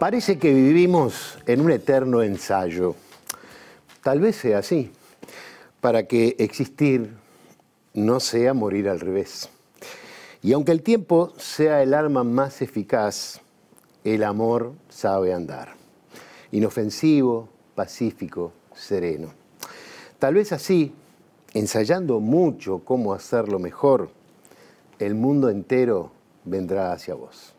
Parece que vivimos en un eterno ensayo. Tal vez sea así, para que existir no sea morir al revés. Y aunque el tiempo sea el arma más eficaz, el amor sabe andar. Inofensivo, pacífico, sereno. Tal vez así, ensayando mucho cómo hacerlo mejor, el mundo entero vendrá hacia vos.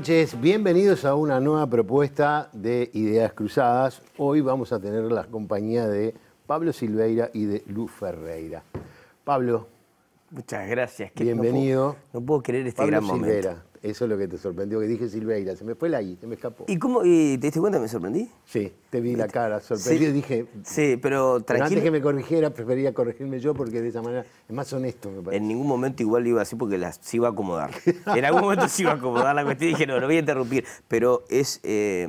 Buenas noches, bienvenidos a una nueva propuesta de Ideas Cruzadas. Hoy vamos a tener la compañía de Pablo Silveira y de Luz Ferreira. Pablo. Muchas gracias. bienvenido. No puedo, creer este gran momento. Eso es lo que te sorprendió, que dije Silveira, se me fue la ahí se me escapó. ¿Y cómo? ¿Y te diste cuenta que me sorprendí? Sí, te vi la este, cara, sorprendido, y dije... Sí, pero tranquilo. antes que me corrigiera, prefería corregirme yo porque de esa manera es más honesto, me parece. En ningún momento igual iba así porque las, se iba a acomodar. en algún momento se iba a acomodar la cuestión y dije, no, no voy a interrumpir. Pero es, eh,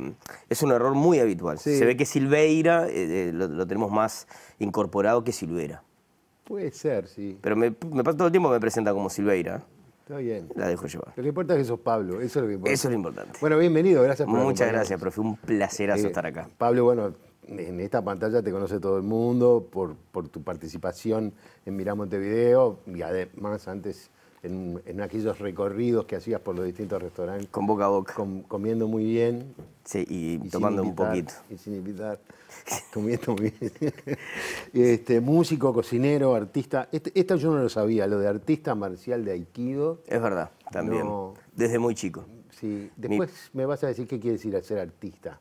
es un error muy habitual. Se ve que Silveira eh, eh, lo, tenemos más incorporado que Silveira. Puede ser, sí. Pero me, me, todo el tiempo me presenta como Silveira. Está bien. La dejo llevar. Lo que importa es que sos Pablo, eso es lo importante. Bueno, bienvenido, gracias por Muchas gracias, profe, un placer eh, estar acá. Pablo, bueno, en esta pantalla te conoce todo el mundo por, por tu participación en Mirá Montevideo y además antes en, aquellos recorridos que hacías por los distintos restaurantes. Con boca a boca. comiendo muy bien. Sí, y, tomando un poquito. Y sin invitar. comiendo muy bien. Este, músico, cocinero, artista. Este, esto yo no lo sabía, lo de artista marcial de Aikido. Es verdad, también. desde muy chico. Sí, después me vas a decir qué quiere decir ser artista.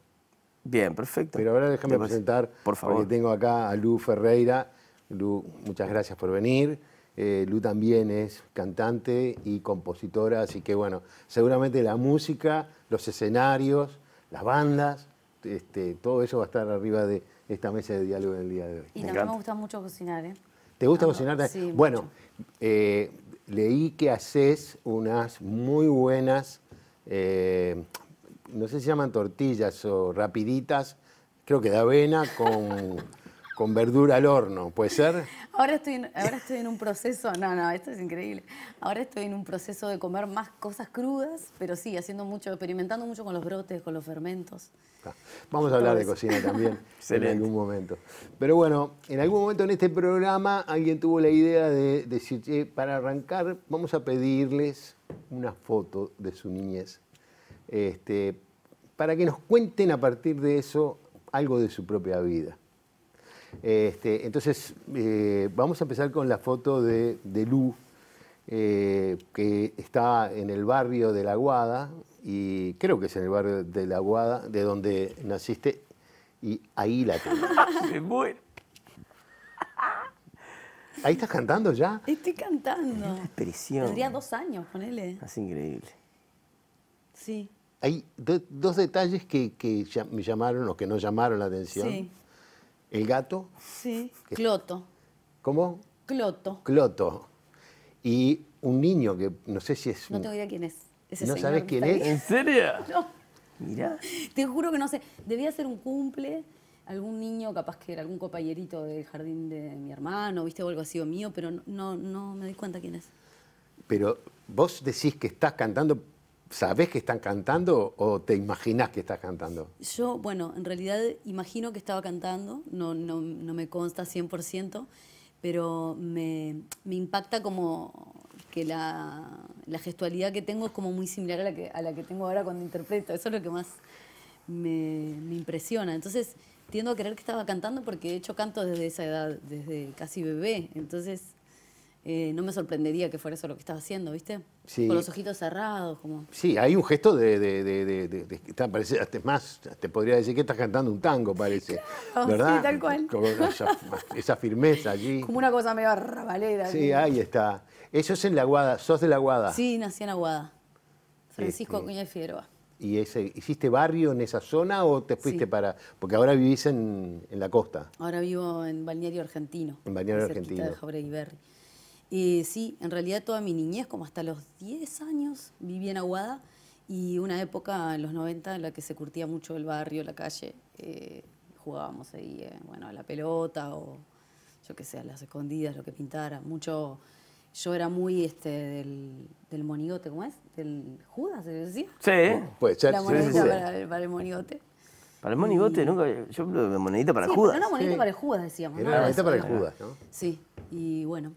Bien, perfecto. Pero ahora déjame presentar, por favor. porque tengo acá a Lu Ferreira. Lu, muchas gracias por venir. Eh, Lu también es cantante y compositora, así que bueno, seguramente la música, los escenarios, las bandas, este, todo eso va a estar arriba de esta mesa de diálogo del día de hoy. Y también me gusta mucho cocinar, ¿eh? ¿Te gusta cocinar? Sí, bueno, eh, leí que haces unas muy buenas, eh, no sé si llaman tortillas o rapiditas, creo que de avena con con verdura al horno, ¿puede ser? Ahora estoy, en, ahora estoy en un proceso, no, no, esto es increíble. Ahora estoy en un proceso de comer más cosas crudas, pero sí, haciendo mucho, experimentando mucho con los brotes, con los fermentos. Ah, vamos a hablar de cocina también en algún momento. Pero bueno, en algún momento en este programa alguien tuvo la idea de, decir, para arrancar vamos a pedirles una foto de su niñez, este, para que nos cuenten a partir de eso algo de su propia vida. Este, entonces, eh, vamos a empezar con la foto de, Lu, eh, que está en el barrio de La Guada, y creo que es en el barrio de La Guada, de donde naciste, y ahí la tengo. ¿Ahí estás cantando ya? Estoy cantando. Es expresión. Tendría dos años, ponele. Es increíble. Sí. Hay dos detalles que, que, me llamaron o que no llamaron la atención. Sí el gato. Sí, Cloto. ¿Cómo? Cloto. Cloto. Y un niño que no sé si es... No tengo idea quién es. Ese ¿No sabes quién es? ¿En serio? No. Mira. Te juro que no sé. Debía ser un cumple, algún niño, capaz que era algún compañerito del jardín de mi hermano, viste, o algo así o mío, pero no, no me doy cuenta quién es. Pero vos decís que estás cantando Sabes que están cantando o te imaginas que estás cantando? Yo, bueno, en realidad imagino que estaba cantando, no, no, no me consta 100%, pero me, impacta como que la, gestualidad que tengo es como muy similar a la, que, a la que tengo ahora cuando interpreto. Eso es lo que más me, me impresiona. Entonces, tiendo a creer que estaba cantando porque he hecho canto desde esa edad, desde casi bebé. Entonces, eh, no me sorprendería que fuera eso lo que estás haciendo, ¿viste? Sí. Con los ojitos cerrados, como... Sí, hay un gesto de... de, más, te podría decir que estás cantando un tango, parece. ¿Verdad? Sí, tal cual. esa, firmeza allí. Como una cosa medio arrabalera. Sí, ¿sí? ahí está. Eso es en la Aguada, sos de la Aguada. Sí, nací en Aguada. Francisco este, Acuña y ¿Y ese, hiciste barrio en esa zona o te fuiste para...? Porque ahora vivís en, la costa. Ahora vivo en Balneario Argentino. En Balneario Argentino. de Jauregui Berri. Eh, sí, en realidad toda mi niñez, como hasta los 10 años, vivía en Aguada y una época en los 90 en la que se curtía mucho el barrio, la calle. Eh, jugábamos ahí, eh, bueno, a la pelota o yo qué sé, a las escondidas, lo que pintara. Mucho, yo era muy este, del, monigote, ¿cómo es? Del Judas, se decía. Sí, pues. puede La monedita Para, el monigote. Para el monigote, nunca. Yo monedita para Judas. una monedita para el Judas, decíamos. Era monedita para el Judas, ¿no? Sí, y bueno,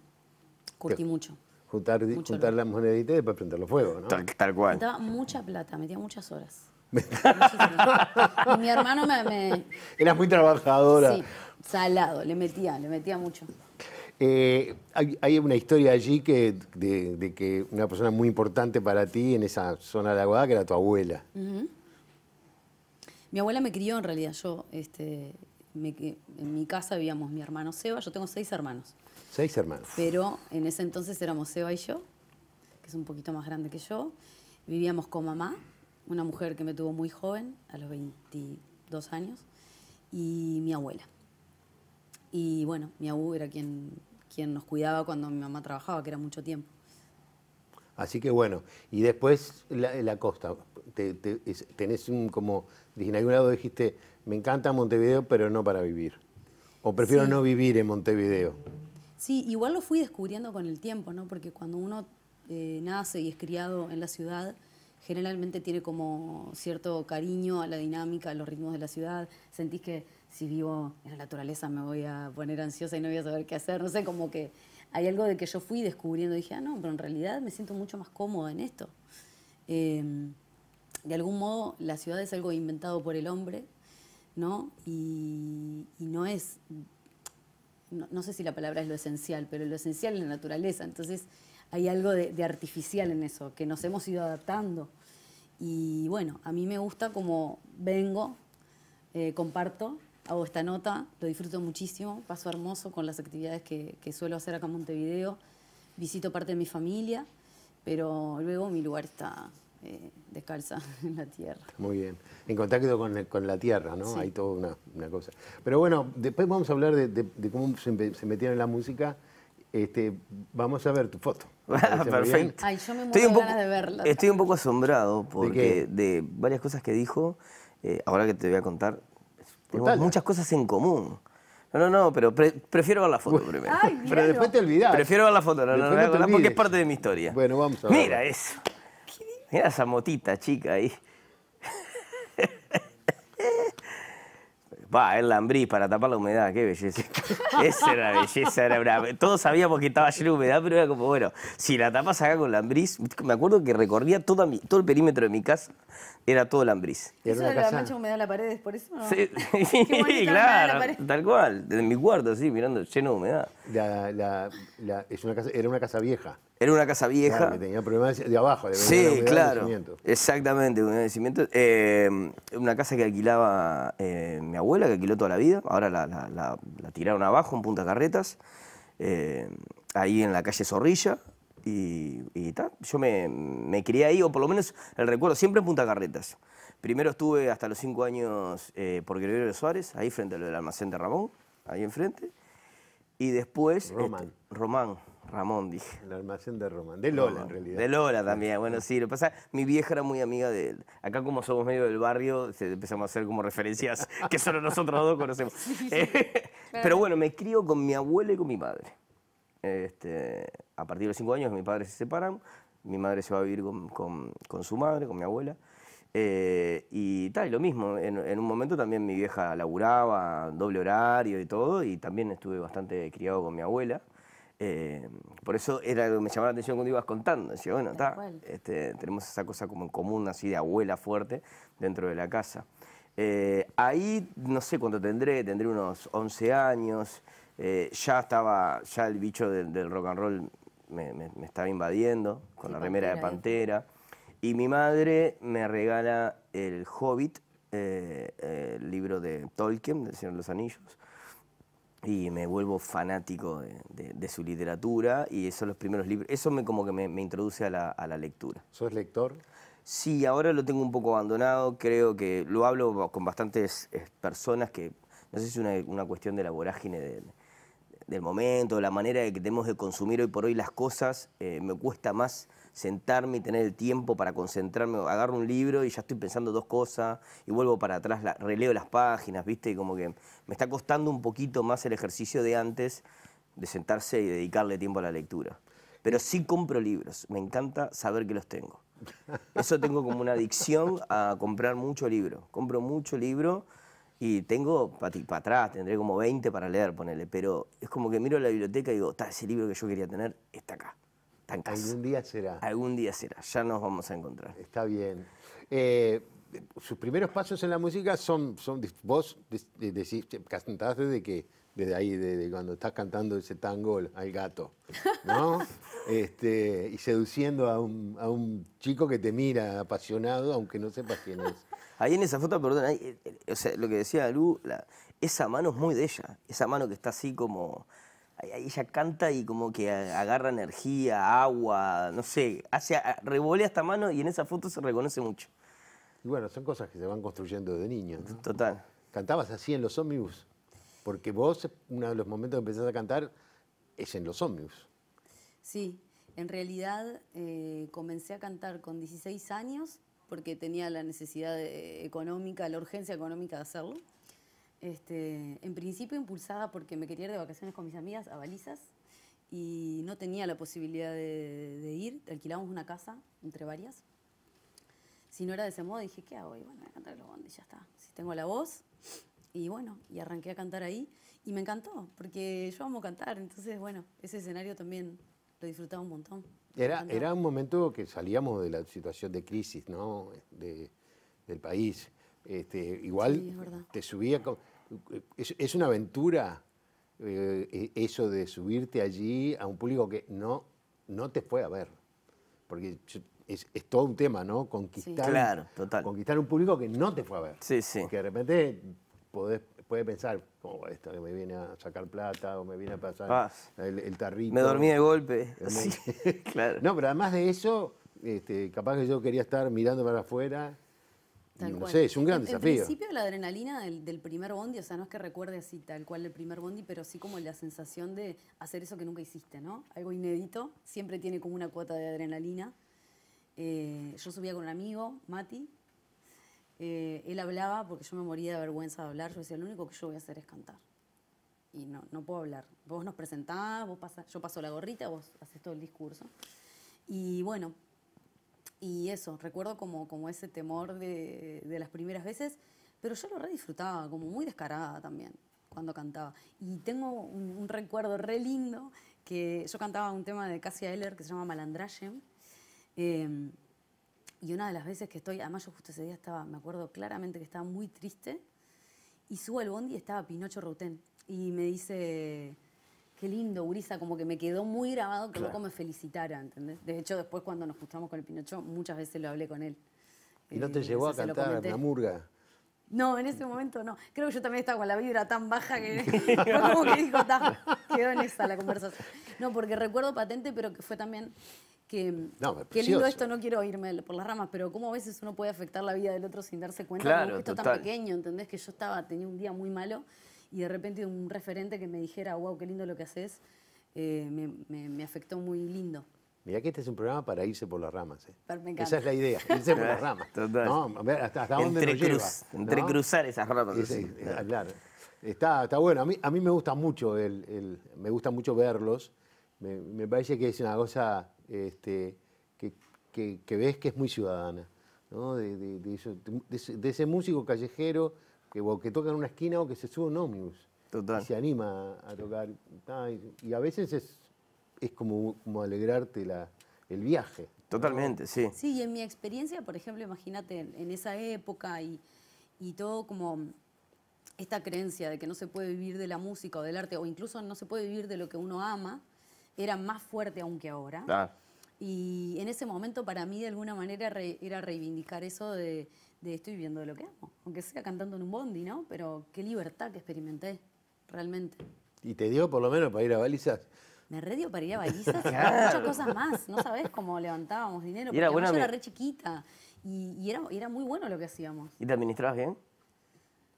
Curtí mucho. Juntar, juntar las moneditas y después los fuego, ¿no? Tal, cual. Juntaba mucha plata, metía muchas horas. y mi hermano me, muy trabajadora. salado, le metía, le metía mucho. Eh, hay, una historia allí que, de, que una persona muy importante para ti en esa zona de la que era tu abuela. Mi abuela me crió en realidad. Yo, este, en mi casa vivíamos mi hermano Seba, yo tengo seis hermanos. Seis hermanos. Pero en ese entonces éramos Eva y yo, que es un poquito más grande que yo. Vivíamos con mamá, una mujer que me tuvo muy joven, a los 22 años, y mi abuela. Y bueno, mi abu era quien, quien nos cuidaba cuando mi mamá trabajaba, que era mucho tiempo. Así que bueno, y después la, costa. tenés un como, en algún lado dijiste, me encanta Montevideo, pero no para vivir. O prefiero no vivir en Montevideo. Sí, igual lo fui descubriendo con el tiempo, ¿no? Porque cuando uno eh, nace y es criado en la ciudad, generalmente tiene como cierto cariño a la dinámica, a los ritmos de la ciudad. Sentís que si vivo en la naturaleza me voy a poner ansiosa y no voy a saber qué hacer. No sé, como que hay algo de que yo fui descubriendo. Dije, ah, no, pero en realidad me siento mucho más cómoda en esto. Em, de algún modo, la ciudad es algo inventado por el hombre, ¿no? y no es no, sé si la palabra es lo esencial, pero lo esencial es la naturaleza. Entonces hay algo de, artificial en eso, que nos hemos ido adaptando. Y bueno, a mí me gusta como vengo, eh, comparto, hago esta nota, lo disfruto muchísimo, paso hermoso con las actividades que, que, suelo hacer acá en Montevideo, visito parte de mi familia, pero luego mi lugar está eh, descalza en la tierra. Muy bien, en contacto con, la tierra, ¿no? Hay toda una, cosa. Pero bueno, después vamos a hablar de, cómo se, se, metieron en la música. Este, vamos a ver tu foto. perfecto. Ay, yo me estoy un, poco, ganas de verla. estoy un poco asombrado porque ¿De, varias cosas que dijo, eh, ahora que te voy a contar, tenemos muchas cosas en común. No, no, no, pero prefiero ver la foto primero. pero después te olvidás. Prefiero ver la foto, no, no, porque es parte de mi historia. Bueno, vamos a ver. Mira eso. Mira esa motita chica ahí. Va, el lambrí para tapar la humedad, qué belleza. Esa era la belleza, era una... Todos sabíamos que estaba lleno de humedad, pero era como, bueno, si la tapas acá con lambris, me acuerdo que recorría mi, todo el perímetro de mi casa, era todo lambris. ¿Eso la mancha humedad en la pared por eso? Sí, claro, tal cual, desde mi cuarto, así, mirando, lleno de humedad. es era una casa vieja. Era una casa vieja. que tenía problemas de abajo, de Sí, claro. Exactamente, un agradecimiento. Eh, una casa que alquilaba eh, mi abuela, que alquiló toda la vida. Ahora la, tiraron abajo en Punta Carretas, eh, ahí en la calle Zorrilla. Y, y yo me, me, crié ahí, o por lo menos el recuerdo, siempre en Punta Carretas. Primero estuve hasta los cinco años por Gregorio de Suárez, ahí frente al almacén de Ramón, ahí enfrente. Y después. Román. Este, Román Ramón, dije. El almacén de Román. De Lola, en realidad. De Lola también, bueno, sí. Lo pasa, mi vieja era muy amiga de él. Acá, como somos medio del barrio, empezamos a hacer como referencias que solo nosotros dos conocemos. Eh, pero bueno, me crío con mi abuela y con mi padre. Este, a partir de los cinco años, mis padres se separan. Mi madre se va a vivir con, su madre, con mi abuela. Eh, y tal, lo mismo, en, en, un momento también mi vieja laburaba, doble horario y todo, y también estuve bastante criado con mi abuela. Eh, por eso era me llamaba la atención cuando ibas contando. Decía, bueno, está, este, tenemos esa cosa como en común, así de abuela fuerte, dentro de la casa. Eh, ahí, no sé cuánto tendré, tendré unos 11 años, eh, ya estaba, ya el bicho del, rock and roll me, estaba invadiendo, con la remera de Pantera. Y mi madre me regala El Hobbit, el libro de Tolkien, del Señor de los Anillos, y me vuelvo fanático de, su literatura y esos los primeros libros. Eso me como que me, introduce a la, lectura. ¿Sos lector? Sí, ahora lo tengo un poco abandonado, creo que lo hablo con bastantes eh, personas que, no sé si es una, cuestión de la vorágine del, momento, la manera de que tenemos de consumir hoy por hoy las cosas, eh, me cuesta más sentarme y tener el tiempo para concentrarme. Agarro un libro y ya estoy pensando dos cosas y vuelvo para atrás, releo las páginas, ¿viste? Y como que me está costando un poquito más el ejercicio de antes de sentarse y dedicarle tiempo a la lectura. Pero sí compro libros, me encanta saber que los tengo. Eso tengo como una adicción a comprar mucho libro. Compro mucho libro y tengo para atrás, tendré como 20 para leer, ponele, pero es como que miro la biblioteca y digo, está ese libro que yo quería tener, está acá. Algún día será. Algún día será, ya nos vamos a encontrar. Está bien. Eh, sus primeros pasos en la música son, son vos decís, cantás desde que, desde ahí, desde cuando estás cantando ese tango al gato, ¿no? este, y seduciendo a un, chico que te mira apasionado, aunque no sepas quién es. Ahí en esa foto, perdón, eh, eh, lo que decía Lu, esa mano es muy de ella, esa mano que está así como ella canta y como que agarra energía, agua, no sé, hace, revolea esta mano y en esa foto se reconoce mucho. bueno, son cosas que se van construyendo de niño. Total. Cantabas así en los ómnibus, porque vos, uno de los momentos que empezás a cantar es en los ómnibus. Sí, en realidad eh, comencé a cantar con 16 años porque tenía la necesidad eh, económica, la urgencia económica de hacerlo. Este, en principio impulsada porque me quería ir de vacaciones con mis amigas a Balizas y no tenía la posibilidad de, ir. Alquilábamos una casa entre varias. Si no era de ese modo, dije, ¿qué hago? Y bueno, voy a cantar los bondes, ya está. Si tengo la voz. Y bueno, y arranqué a cantar ahí. Y me encantó, porque yo amo cantar. Entonces, bueno, ese escenario también lo disfrutaba un montón. Era, era un momento que salíamos de la situación de crisis, ¿no? De, del país. Este, igual te subía... Con, es, una aventura eh, e, eso de subirte allí a un público que no, no te a ver. Porque es, todo un tema, ¿no? Conquistar, conquistar un público que no te fue a ver. Sí, sí. Porque de repente podés, puede pensar, como oh, esto que me viene a sacar plata o me viene a pasar ah. el, el, tarrito. Me dormí de golpe. Sí, claro. No, pero además de eso, este, capaz que yo quería estar mirando para afuera sé, es un gran desafío. En principio la adrenalina del, primer bondi, o sea, no es que recuerde así tal cual el primer bondi, pero sí como la sensación de hacer eso que nunca hiciste, ¿no? Algo inédito, siempre tiene como una cuota de adrenalina. Eh, yo subía con un amigo, Mati, eh, él hablaba porque yo me moría de vergüenza de hablar, yo decía, lo único que yo voy a hacer es cantar. Y no, no puedo hablar. Vos nos presentás, vos yo paso la gorrita, vos haces todo el discurso. Y bueno, y eso, recuerdo como, como ese temor de, las primeras veces, pero yo lo re disfrutaba, como muy descarada también cuando cantaba. Y tengo un, recuerdo re lindo que yo cantaba un tema de Cassia Eller que se llama Malandraye. Em, y una de las veces que estoy, además yo justo ese día estaba, me acuerdo claramente que estaba muy triste, y subo al bondi y estaba Pinocho Routén, Y me dice, qué lindo, Urisa, como que me quedó muy grabado que loco me felicitara, ¿entendés? De hecho, después cuando nos juntamos con el Pinocho, muchas veces lo hablé con él. ¿Y no eh, te llevó a cantar la murga? No, en ese momento no. Creo que yo también estaba con la vibra tan baja que como que dijo, quedó en esa la conversación. No, porque recuerdo patente, pero que fue también que, no, lindo esto, no quiero irme por las ramas, pero cómo a veces uno puede afectar la vida del otro sin darse cuenta, claro, esto tan pequeño, ¿entendés? Que yo estaba, tenía un día muy malo y de repente un referente que me dijera, wow, qué lindo lo que haces, eh, me, afectó muy lindo. Mirá que este es un programa para irse por las ramas. Eh. Esa es la idea, irse por las ramas. hasta, dónde nos lleva. Entrecruzar esas ramas. Eh, claro. Está, está bueno. A mí, a mí me gusta mucho el, me gusta mucho verlos. Me, parece que es una cosa este, que, ves que es muy ciudadana. De, de, ese músico callejero que, o toca en una esquina o que se sube un ómnibus. Total. Y se anima a tocar. Ah, y, a veces es, es como, como alegrarte la, el viaje. Totalmente, sí. Sí, y en mi experiencia, por ejemplo, imagínate, en esa época y, y todo como esta creencia de que no se puede vivir de la música o del arte, o incluso no se puede vivir de lo que uno ama, era más fuerte aún que ahora. Y en ese momento para mí de alguna manera era reivindicar eso de, estoy viviendo lo que amo, aunque sea cantando en un bondi, ¿no? Pero qué libertad que experimenté, realmente. ¿Y te dio por lo menos para ir a balizas? Me redio para ir a balizas muchas cosas más. No sabes cómo levantábamos dinero, porque era buena, yo era re chiquita y, era, muy bueno lo que hacíamos. ¿Y te administrabas bien?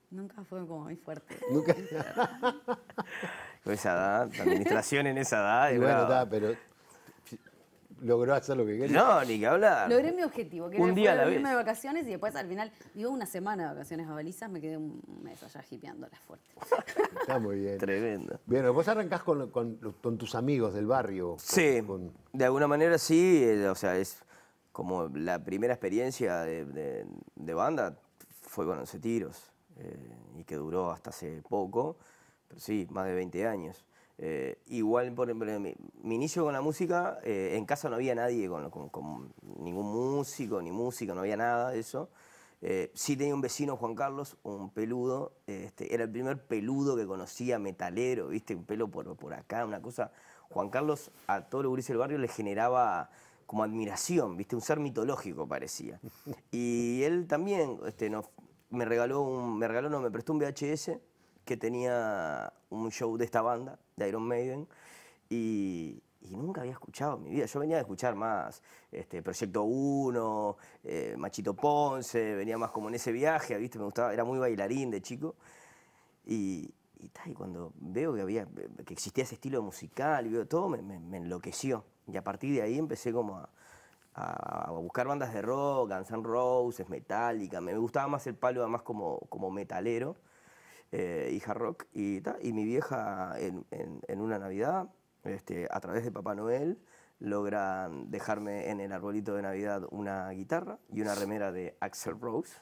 Nunca fue como muy fuerte. Nunca. Con esa edad, la administración en esa edad. Y, bueno, está, pero logró hacer lo que quería. No, ni que hablar. Logré mi objetivo, que un era día de vacaciones y después al final, digo una semana de vacaciones a Balizas, me quedé un mes allá las fuerte. Está muy bien. Tremendo. Bueno, vos arrancás con, tus amigos del barrio. sí, de alguna manera sí, eh, o sea, es como la primera experiencia de, banda fue con 11 tiros eh, y que duró hasta hace poco, pero sí, más de 20 años. Eh, igual, por ejemplo, mi, inicio con la música, eh, en casa no había nadie con, ningún músico, ni música, no había nada de eso. Eh, sí tenía un vecino, Juan Carlos, un peludo, este, era el primer peludo que conocía, metalero, viste, un pelo por, por acá, una cosa. Juan Carlos a todo los el del barrio le generaba como admiración, viste, un ser mitológico parecía. Y él también este, me regaló, un, me no, me prestó un VHS que tenía un show de esta banda, de Iron Maiden y, nunca había escuchado en mi vida. Yo venía de escuchar más este, Proyecto 1, eh, Machito Ponce, venía más como en ese viaje, ¿viste? Me gustaba, era muy bailarín de chico. Y, y, y cuando veo que, había, que existía ese estilo musical, y veo, todo me, enloqueció. Y a partir de ahí empecé como a, buscar bandas de rock, Guns N' Roses, Metallica. Me gustaba más el palo, además como, como metalero. Eh, hija rock y Y mi vieja en, una Navidad, este, a través de Papá Noel, logra dejarme en el arbolito de Navidad una guitarra y una remera de Axel Rose.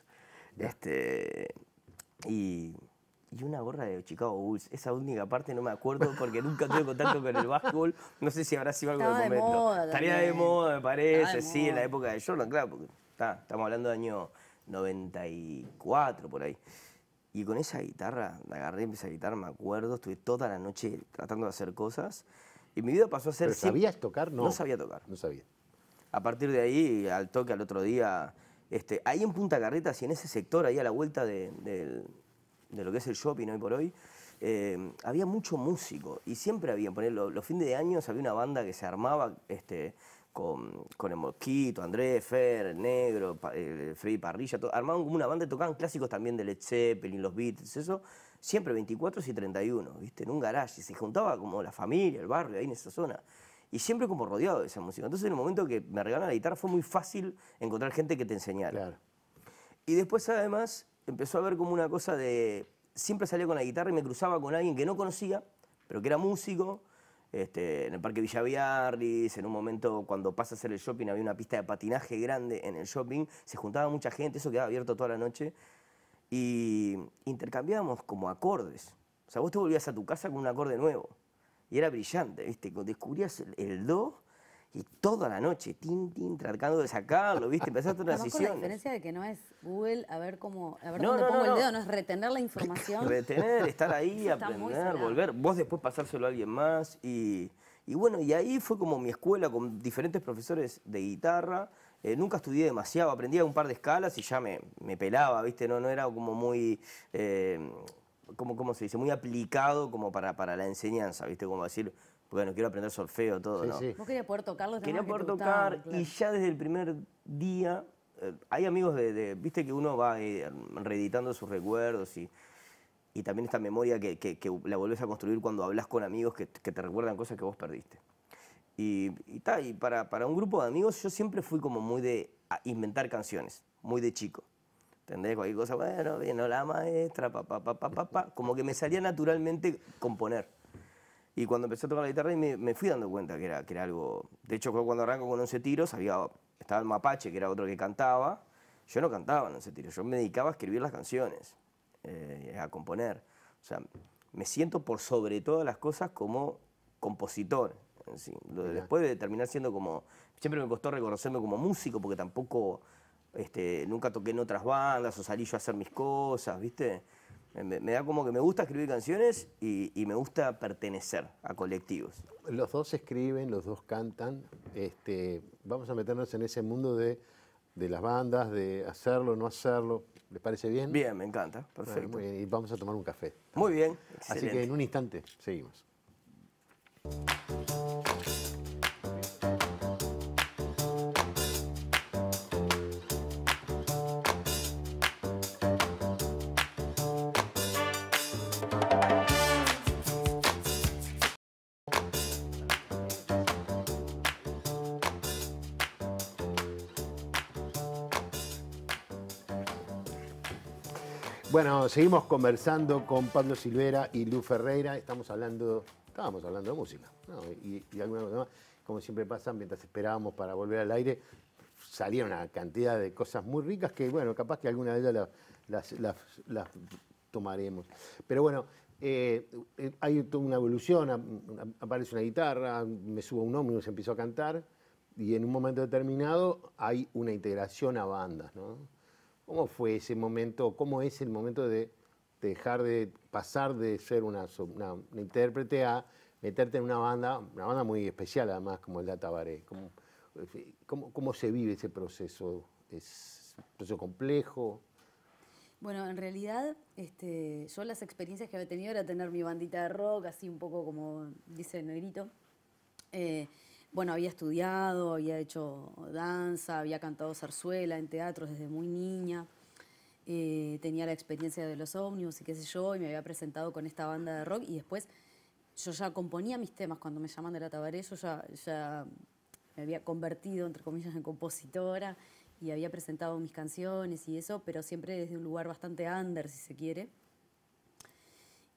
Este, y una gorra de Chicago Bulls. Esa única parte no me acuerdo porque nunca tuve contacto con el basketball. No sé si habrá sido algo de momento. moda, Estaría de moda, me parece, sí, en la época de Jordan, claro, porque estamos hablando del año 94, por ahí. Y con esa guitarra, la agarré, empecé a guitar, me acuerdo, estuve toda la noche tratando de hacer cosas. Y mi vida pasó a ser... ¿Pero sabías tocar? No. No sabía tocar. No sabía. A partir de ahí, al toque, al otro día, este, ahí en Punta Carretas y en ese sector, ahí a la vuelta de, lo que es el shopping hoy por hoy, eh, había mucho músico. Y siempre había, por los, los fines de año había una banda que se armaba... Este, con, con el Mosquito, Andrés, Fer, Negro, eh, Freddy Parrilla, armaban como una banda y tocaban clásicos también de Led Zeppelin, los Beatles, eso, siempre 24 y 31, ¿viste? En un garage, se juntaba como la familia, el barrio, ahí en esa zona. Y siempre como rodeado de esa música. Entonces, en el momento que me regalaron la guitarra, fue muy fácil encontrar gente que te enseñara. Y después, además, empezó a ver como una cosa de. Siempre salía con la guitarra y me cruzaba con alguien que no conocía, pero que era músico, este, en el Parque Villaviarris, en un momento cuando pasa a hacer el shopping había una pista de patinaje grande en el shopping, se juntaba mucha gente, eso quedaba abierto toda la noche y intercambiábamos como acordes. O sea, vos te volvías a tu casa con un acorde nuevo y era brillante, ¿viste? Descubrías el do y toda la noche, tin, tin, tratando de sacarlo, ¿viste? Empezaste una decisión. la diferencia de que no es Google a ver cómo, a no, no, pongo el dedo, no es retener la información. Retener, estar ahí, aprender, volver, vos después pasárselo a alguien más y, y bueno, y ahí fue como mi escuela con diferentes profesores de guitarra. Eh, nunca estudié demasiado, aprendía un par de escalas y ya me, me pelaba, ¿viste? No, no era como muy... Eh, como, ¿cómo se dice? Muy aplicado como para, para la enseñanza, ¿viste? Como decir, bueno, quiero aprender solfeo, todo, ¿no? Vos querías poder tocarlo Quería poder tocar y ya desde el primer día, eh, hay amigos de, viste que uno va eh, reeditando sus recuerdos y, y también esta memoria que, que, la volvés a construir cuando hablas con amigos que, que, te recuerdan cosas que vos perdiste. Y, y, y para, para un grupo de amigos yo siempre fui como muy de inventar canciones, muy de chico. ¿Entendés? Cualquier cosa, bueno, vino la maestra, pa, pa, papá, pa, pa, pa, Como que me salía naturalmente componer. Y cuando empecé a tocar la guitarra y me, fui dando cuenta que era, que era algo... De hecho, cuando arranco con 11 tiros, había, estaba el Mapache, que era otro que cantaba. Yo no cantaba en 11 tiros, yo me dedicaba a escribir las canciones, eh, a componer. O sea, me siento por sobre todas las cosas como compositor. después de terminar siendo como... Siempre me costó reconocerme como músico porque tampoco... Este, nunca toqué en otras bandas o salí yo a hacer mis cosas, ¿viste? Me, da como que me gusta escribir canciones y, me gusta pertenecer a colectivos. Los dos escriben, los dos cantan. Este, vamos a meternos en ese mundo de, las bandas, de hacerlo, no hacerlo. ¿Les parece bien? Bien, me encanta. Perfecto. Y vamos a tomar un café. Muy bien. Así que en un instante seguimos. Bueno, seguimos conversando con Pablo Silvera y Lu Ferreira. Estamos hablando, estábamos hablando de música y, alguna cosa Como siempre pasa, mientras esperábamos para volver al aire, salieron una cantidad de cosas muy ricas que, bueno, capaz que alguna de ellas las, tomaremos. Pero bueno, eh, eh, hay toda una evolución, aparece una guitarra, me subo a un ómnibus, empezó a cantar y en un momento determinado hay una integración a bandas, ¿no? ¿Cómo fue ese momento? ¿Cómo es el momento de dejar de pasar de ser una, intérprete a meterte en una banda, una banda muy especial además, como el de Atabaré? Eh, ¿Cómo, cómo, se vive ese proceso? ¿Es un proceso complejo? Bueno, en realidad, este, yo las experiencias que había tenido era tener mi bandita de rock, así un poco como dice negrito. Eh, bueno, había estudiado, había hecho danza, había cantado zarzuela en teatros desde muy niña. Eh, tenía la experiencia de los ómnibus y qué sé yo, y me había presentado con esta banda de rock y después yo ya componía mis temas. Cuando me llaman de la Tabaré, yo ya me había convertido, entre comillas, en compositora y había presentado mis canciones y eso, pero siempre desde un lugar bastante under, si se quiere.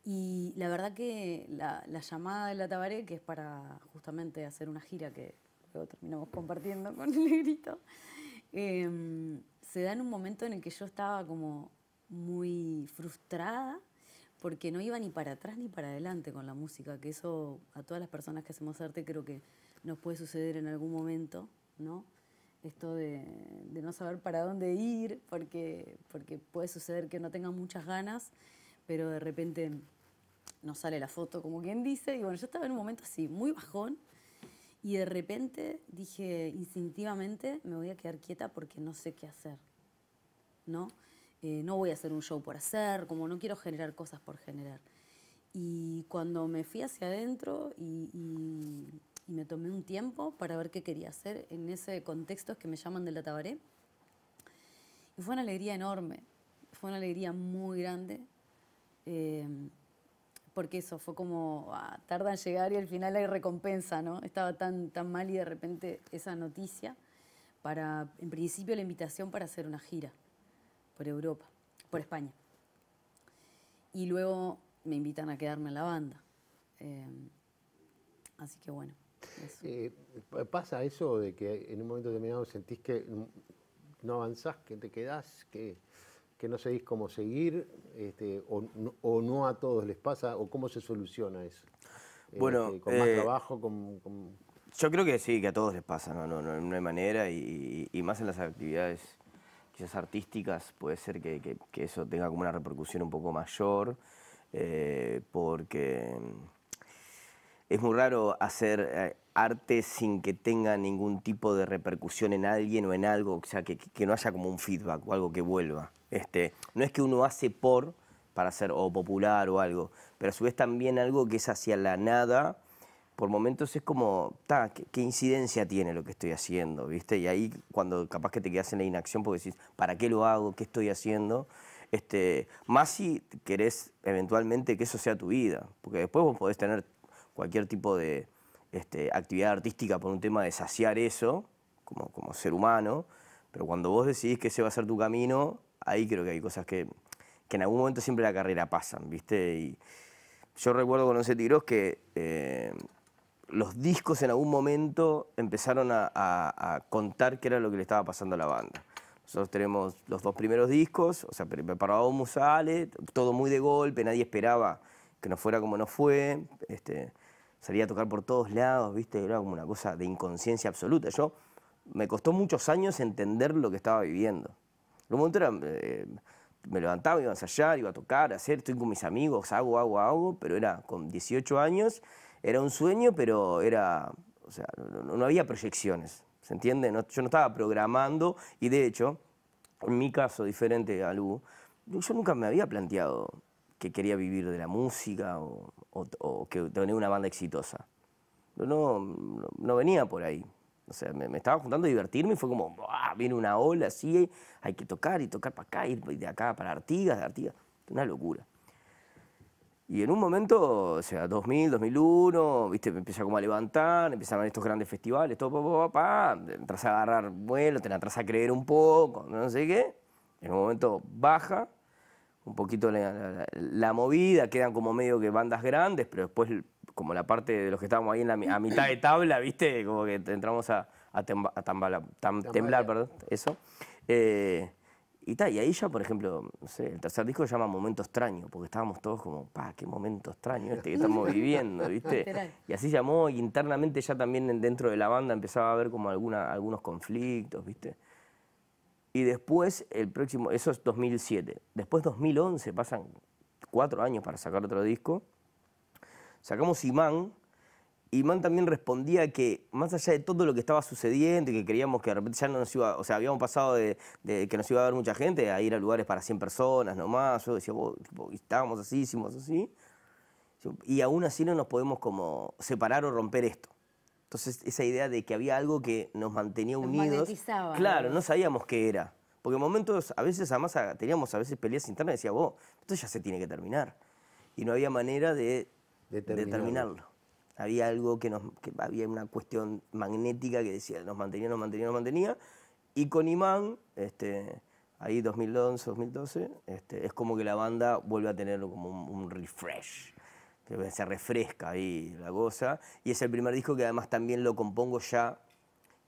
Y la verdad que la, llamada de la Tabaré, que es para justamente hacer una gira que luego terminamos compartiendo con el negrito, em, se da en un momento en el que yo estaba como muy frustrada porque no iba ni para atrás ni para adelante con la música, que eso a todas las personas que hacemos arte creo que nos puede suceder en algún momento, ¿no? Esto de, no saber para dónde ir, porque, porque puede suceder que no tengas muchas ganas, pero de repente no sale la foto, como quien dice. Y bueno, yo estaba en un momento así, muy bajón. Y de repente dije instintivamente, me voy a quedar quieta porque no sé qué hacer. ¿No? Eh, no voy a hacer un show por hacer, como no quiero generar cosas por generar. Y cuando me fui hacia adentro y, me tomé un tiempo para ver qué quería hacer en ese contexto que me llaman de la tabaré. Y fue una alegría enorme, fue una alegría muy grande. Eh, porque eso fue como, ah, tarda en llegar y al final hay recompensa, ¿no? Estaba tan, tan mal y de repente esa noticia para, en principio, la invitación para hacer una gira por Europa, por España. Y luego me invitan a quedarme en la banda. Em, así que bueno. Eh, ¿Pasa eso de que en un momento determinado sentís que no avanzás, que te quedás, que que no sabéis cómo seguir este, o, no, a todos les pasa o cómo se soluciona eso? Este, bueno, con más eh, trabajo, con, Yo creo que sí, que a todos les pasa, no, no, no, hay manera y, más en las actividades quizás artísticas puede ser que, eso tenga como una repercusión un poco mayor eh, porque mm, es muy raro hacer eh, arte sin que tenga ningún tipo de repercusión en alguien o en algo, o sea, que no haya como un feedback o algo que vuelva. Este, no es que uno hace por, para ser o popular o algo, pero a su vez también algo que es hacia la nada, por momentos es como, ta, ¿qué, incidencia tiene lo que estoy haciendo? ¿Viste? Y ahí cuando capaz que te quedas en la inacción porque decís, ¿para qué lo hago? ¿Qué estoy haciendo? Este, más si querés eventualmente que eso sea tu vida, porque después vos podés tener cualquier tipo de este, actividad artística por un tema de saciar eso, como, como ser humano, pero cuando vos decidís que ese va a ser tu camino, ahí creo que hay cosas que, en algún momento siempre la carrera pasan, ¿viste? Y yo recuerdo con 11 tiros que eh, los discos en algún momento empezaron a, contar qué era lo que le estaba pasando a la banda. Nosotros tenemos los dos primeros discos, o sea, preparábamos musales todo muy de golpe, nadie esperaba que no fuera como no fue. Este, salía a tocar por todos lados, ¿viste? Era como una cosa de inconsciencia absoluta. Yo me costó muchos años entender lo que estaba viviendo. En un era, eh, me levantaba, iba a ensayar, iba a tocar, a hacer, estoy con mis amigos, hago, hago, hago, pero era con 18 años, era un sueño, pero era, o sea, no, había proyecciones, ¿se entiende? yo no estaba programando y de hecho, en mi caso, diferente a Lu, yo nunca me había planteado que quería vivir de la música o, que tener una banda exitosa. no, no venía por ahí. O sea, me, estaba juntando a divertirme y fue como, Viene una ola así, hay que tocar y tocar para acá, ir de acá para Artigas, de Artigas. Una locura. Y en un momento, o sea, 2000, 2001, viste, me empieza como a levantar, empezaron estos grandes festivales, todo, papá, pa, entras a agarrar vuelo, te entras a creer un poco, no sé qué. En un momento baja un poquito la, la movida, quedan como medio que bandas grandes, pero después como la parte de los que estábamos ahí en la, a mitad de tabla, ¿viste? Como que entramos a, temblar, eso. Eh, y, y ahí ya, por ejemplo, el tercer disco se llama Momento Extraño, porque estábamos todos como, pa, qué momento extraño este que estamos viviendo, ¿viste? Y así llamó, y internamente ya también dentro de la banda empezaba a haber como alguna, algunos conflictos, ¿viste? Y después, el próximo, eso es 2007. Después 2011, pasan cuatro años para sacar otro disco. Sacamos Imán. Imán también respondía que, más allá de todo lo que estaba sucediendo y que creíamos que de repente ya no nos iba, o sea, habíamos pasado de, que nos iba a ver mucha gente a ir a lugares para 100 personas nomás. Yo decía, vos, estábamos así, hicimos así. Y aún así no nos podemos como separar o romper esto. Entonces, esa idea de que había algo que nos mantenía nos unidos. Claro, no sabíamos qué era. Porque en momentos, a veces, además, teníamos a veces peleas internas y decía, vos, esto ya se tiene que terminar. Y no había manera de determinarlo. Había algo que nos, había una cuestión magnética que decía, nos mantenía, nos mantenía, nos mantenía, y con Imán, este, ahí 2011, 2012, este, es como que la banda vuelve a tener como un, refresh se refresca ahí la cosa. Y es el primer disco que además también lo compongo ya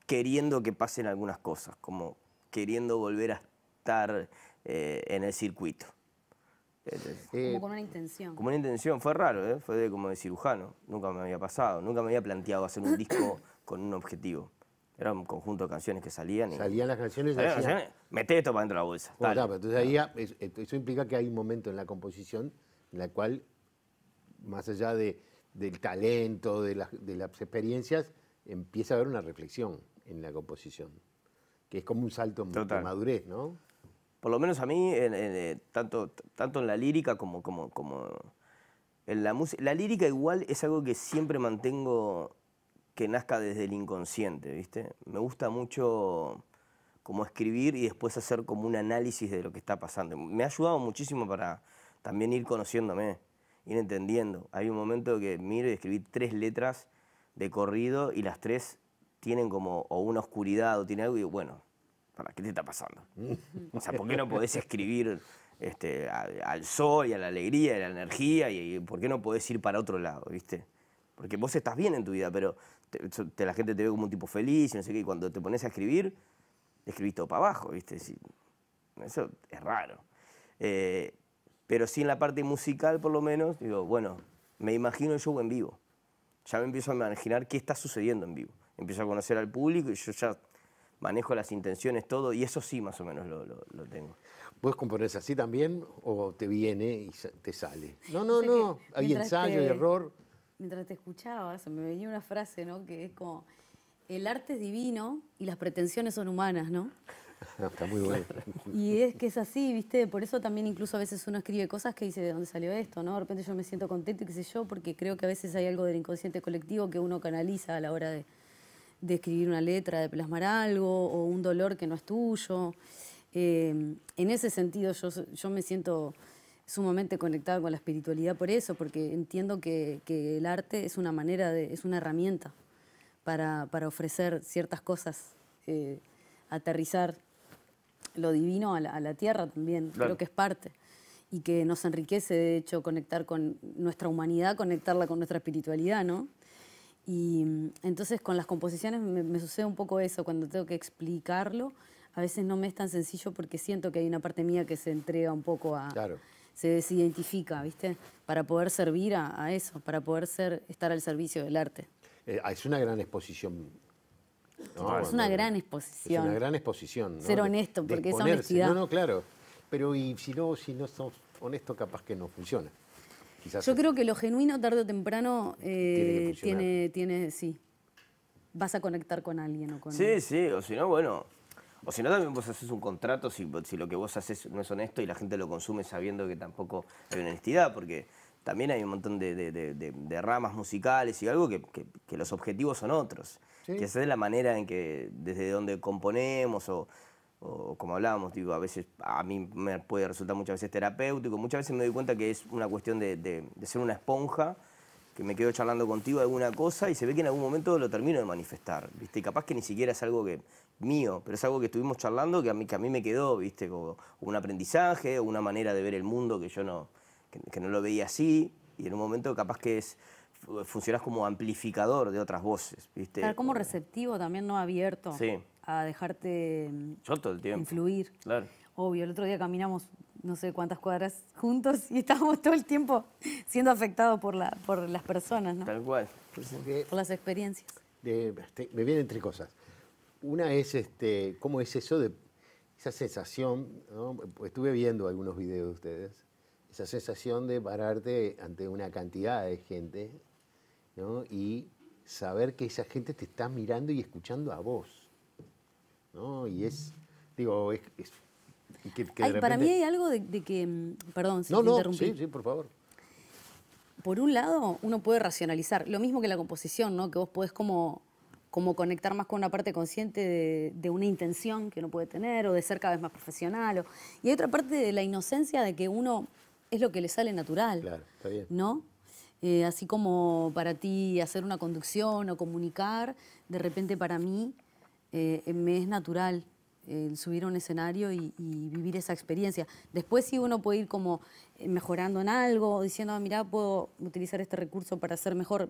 queriendo que pasen algunas cosas, como queriendo volver a estar eh, en el circuito como eh, con una intención. Como una intención, fue raro, ¿eh? fue como de cirujano, nunca me había pasado, nunca me había planteado hacer un disco con un objetivo. Era un conjunto de canciones que salían. Salían las canciones. mete esto para dentro de la bolsa. entonces eso implica que hay un momento en la composición en la cual, más allá de, del talento, de, de las experiencias, empieza a haber una reflexión en la composición, que es como un salto de madurez, ¿no? por lo menos a mí, eh, tanto, tanto en la lírica como, como, como en la música. La lírica igual es algo que siempre mantengo que nazca desde el inconsciente, ¿viste? Me gusta mucho como escribir y después hacer como un análisis de lo que está pasando. Me ha ayudado muchísimo para también ir conociéndome, ir entendiendo. Hay un momento que miro y escribí tres letras de corrido y las tres tienen como una oscuridad o tiene algo y bueno, ¿qué te está pasando? O ¿por qué no podés escribir este, al sol y a la alegría y a la energía? Y, por qué no podés ir para otro lado, viste? Porque vos estás bien en tu vida, pero la gente te ve como un tipo feliz y no sé qué. Y cuando te pones a escribir, escribís todo para abajo, viste. eso es raro. Eh, pero sí en la parte musical, por lo menos, digo, bueno, me imagino el show en vivo. Ya me empiezo a imaginar qué está sucediendo en vivo. Empiezo a conocer al público y yo ya manejo las intenciones, todo, y eso sí más o menos lo, tengo. ¿Puedes componer así también o te viene y te sale? No, no, no, hay ensayo y error. Mientras te escuchaba, se me venía una frase, ¿no? Que es como, el arte es divino y las pretensiones son humanas, ¿no? Está muy bueno. Y es que es así, ¿viste? Por eso también incluso a veces uno escribe cosas que dice de dónde salió esto, ¿no? De repente yo me siento contento y qué sé yo, porque creo que a veces hay algo del inconsciente colectivo que uno canaliza a la hora de, de escribir una letra, de plasmar algo, o un dolor que no es tuyo. Em, en ese sentido yo, yo, me siento sumamente conectada con la espiritualidad por eso, porque entiendo que, el arte es una manera, de, es una herramienta para, ofrecer ciertas cosas, eh, aterrizar lo divino a la, tierra también, creo que es parte y que nos enriquece, de hecho, conectar con nuestra humanidad, conectarla con nuestra espiritualidad, ¿no? Y mm, entonces con las composiciones me, sucede un poco eso, cuando tengo que explicarlo, a veces no me es tan sencillo porque siento que hay una parte mía que se entrega un poco a... Se desidentifica, ¿viste? Para poder servir a, eso, para poder ser, estar al servicio del arte. Eh, ah, es una gran exposición. es una gran exposición. Es una gran exposición. Ser honesto, porque esa honestidad. No, no, claro. Pero y si no, si no sos honesto, capaz que no funciona. Yo creo que lo genuino tarde o temprano eh, tiene, tiene, sí, vas a conectar con alguien o con Sí, sí, o si no, bueno, o si no, también vos haces un contrato si, lo que vos haces no es honesto y la gente lo consume sabiendo que tampoco hay honestidad, porque también hay un montón de, ramas musicales y algo que, los objetivos son otros. Que esa es la manera en que, desde donde componemos o, o como hablábamos, digo, a veces a mí me puede resultar muchas veces terapéutico, muchas veces me doy cuenta que es una cuestión de, de, ser una esponja, que me quedo charlando contigo de alguna cosa y se ve que en algún momento lo termino de manifestar, ¿viste? Y capaz que ni siquiera es algo que mío, pero es algo que estuvimos charlando que a mí, que a mí me quedó, ¿viste? Como un aprendizaje, una manera de ver el mundo que yo no, que, no lo veía así y en un momento capaz que es funcionas como amplificador de otras voces, ¿viste? como receptivo también, no abierto. Sí a dejarte mm, tiempo. influir. Claro. Obvio, el otro día caminamos no sé cuántas cuadras juntos y estábamos todo el tiempo siendo afectados por, la, por las personas, ¿no? Tal cual. Pues por las experiencias. Este, me vienen tres cosas. Una es este, cómo es eso de esa sensación, ¿no? estuve viendo algunos videos de ustedes, esa sensación de pararte ante una cantidad de gente ¿no? y saber que esa gente te está mirando y escuchando a vos. Y es, digo, es... Para mí hay algo de, que... Mm, perdón, si no, no, no, Sí, sí, por favor. Por un lado, uno puede racionalizar, lo mismo que la composición, Que vos podés como como conectar más con una parte consciente de, una intención que uno puede tener o de ser cada vez más profesional. y hay otra parte de la inocencia de que uno es lo que le sale natural. Claro, está bien. ¿No? Eh, así como para ti hacer una conducción o comunicar, de repente para mí eh, me es natural eh, subir a un escenario y, vivir esa experiencia. Después sí uno puede ir como eh, mejorando en algo, diciendo, ah, mira, puedo utilizar este recurso para hacer mejor,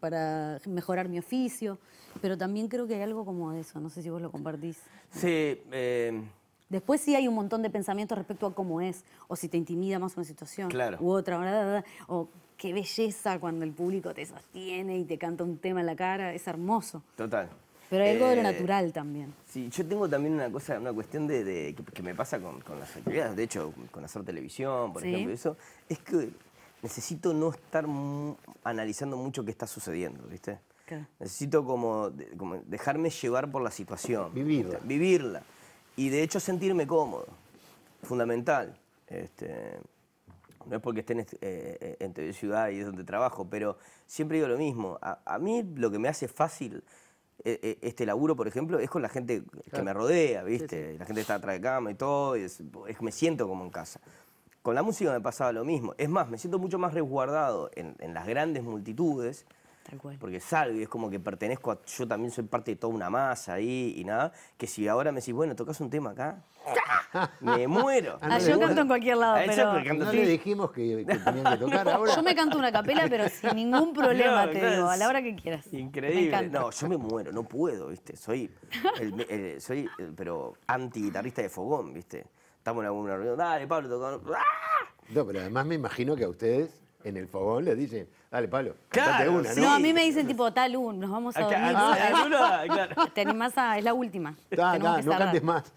para, mejorar mi oficio, pero también creo que hay algo como eso, no sé si vos lo compartís. Sí. Em, Después sí hay un montón de pensamientos respecto a cómo es, o si te intimida más una situación u otra, o qué belleza cuando el público te sostiene y te canta un tema en la cara, es hermoso. Total. Pero hay algo de lo eh, natural también. Sí, yo tengo también una cosa, una cuestión de, que, me pasa con, las actividades, de hecho, con hacer televisión, por ejemplo, eso, es que necesito no estar analizando mucho qué está sucediendo, ¿viste? Necesito como, dejarme llevar por la situación. Vivirla. Vivirla. Y de hecho sentirme cómodo. Fundamental. Este, no es porque esté este, eh, en TV Ciudad y es donde trabajo, pero siempre digo lo mismo. A, a mí lo que me hace fácil e, e, este laburo, por ejemplo, es con la gente que me rodea, ¿viste? La gente está atrás de cama y todo, y es, me siento como en casa. Con la música me pasaba lo mismo. Es más, me siento mucho más resguardado en las grandes multitudes porque salgo y es como que pertenezco a. Yo también soy parte de toda una masa ahí y nada. Que si ahora me decís, bueno, tocas un tema acá. me muero. Ah, yo canto en cualquier lado. Eh, pero... Canto, no le dijimos que, tenían que tocar ahora. Yo me canto una capela, pero sin ningún problema, te digo, a la hora que quieras. Increíble. No, yo me muero, no puedo, ¿viste? Soy, el, soy pero anti-guitarrista de fogón, ¿viste? Estamos en alguna reunión, dale, Pablo, toca. No, pero además me imagino que a ustedes en el fogón les dicen, Dale, Pablo. Claro, una, ¿no? a mí me dicen tipo, tal un, nos vamos a dormir. Te animás a, es la última. no cantes más.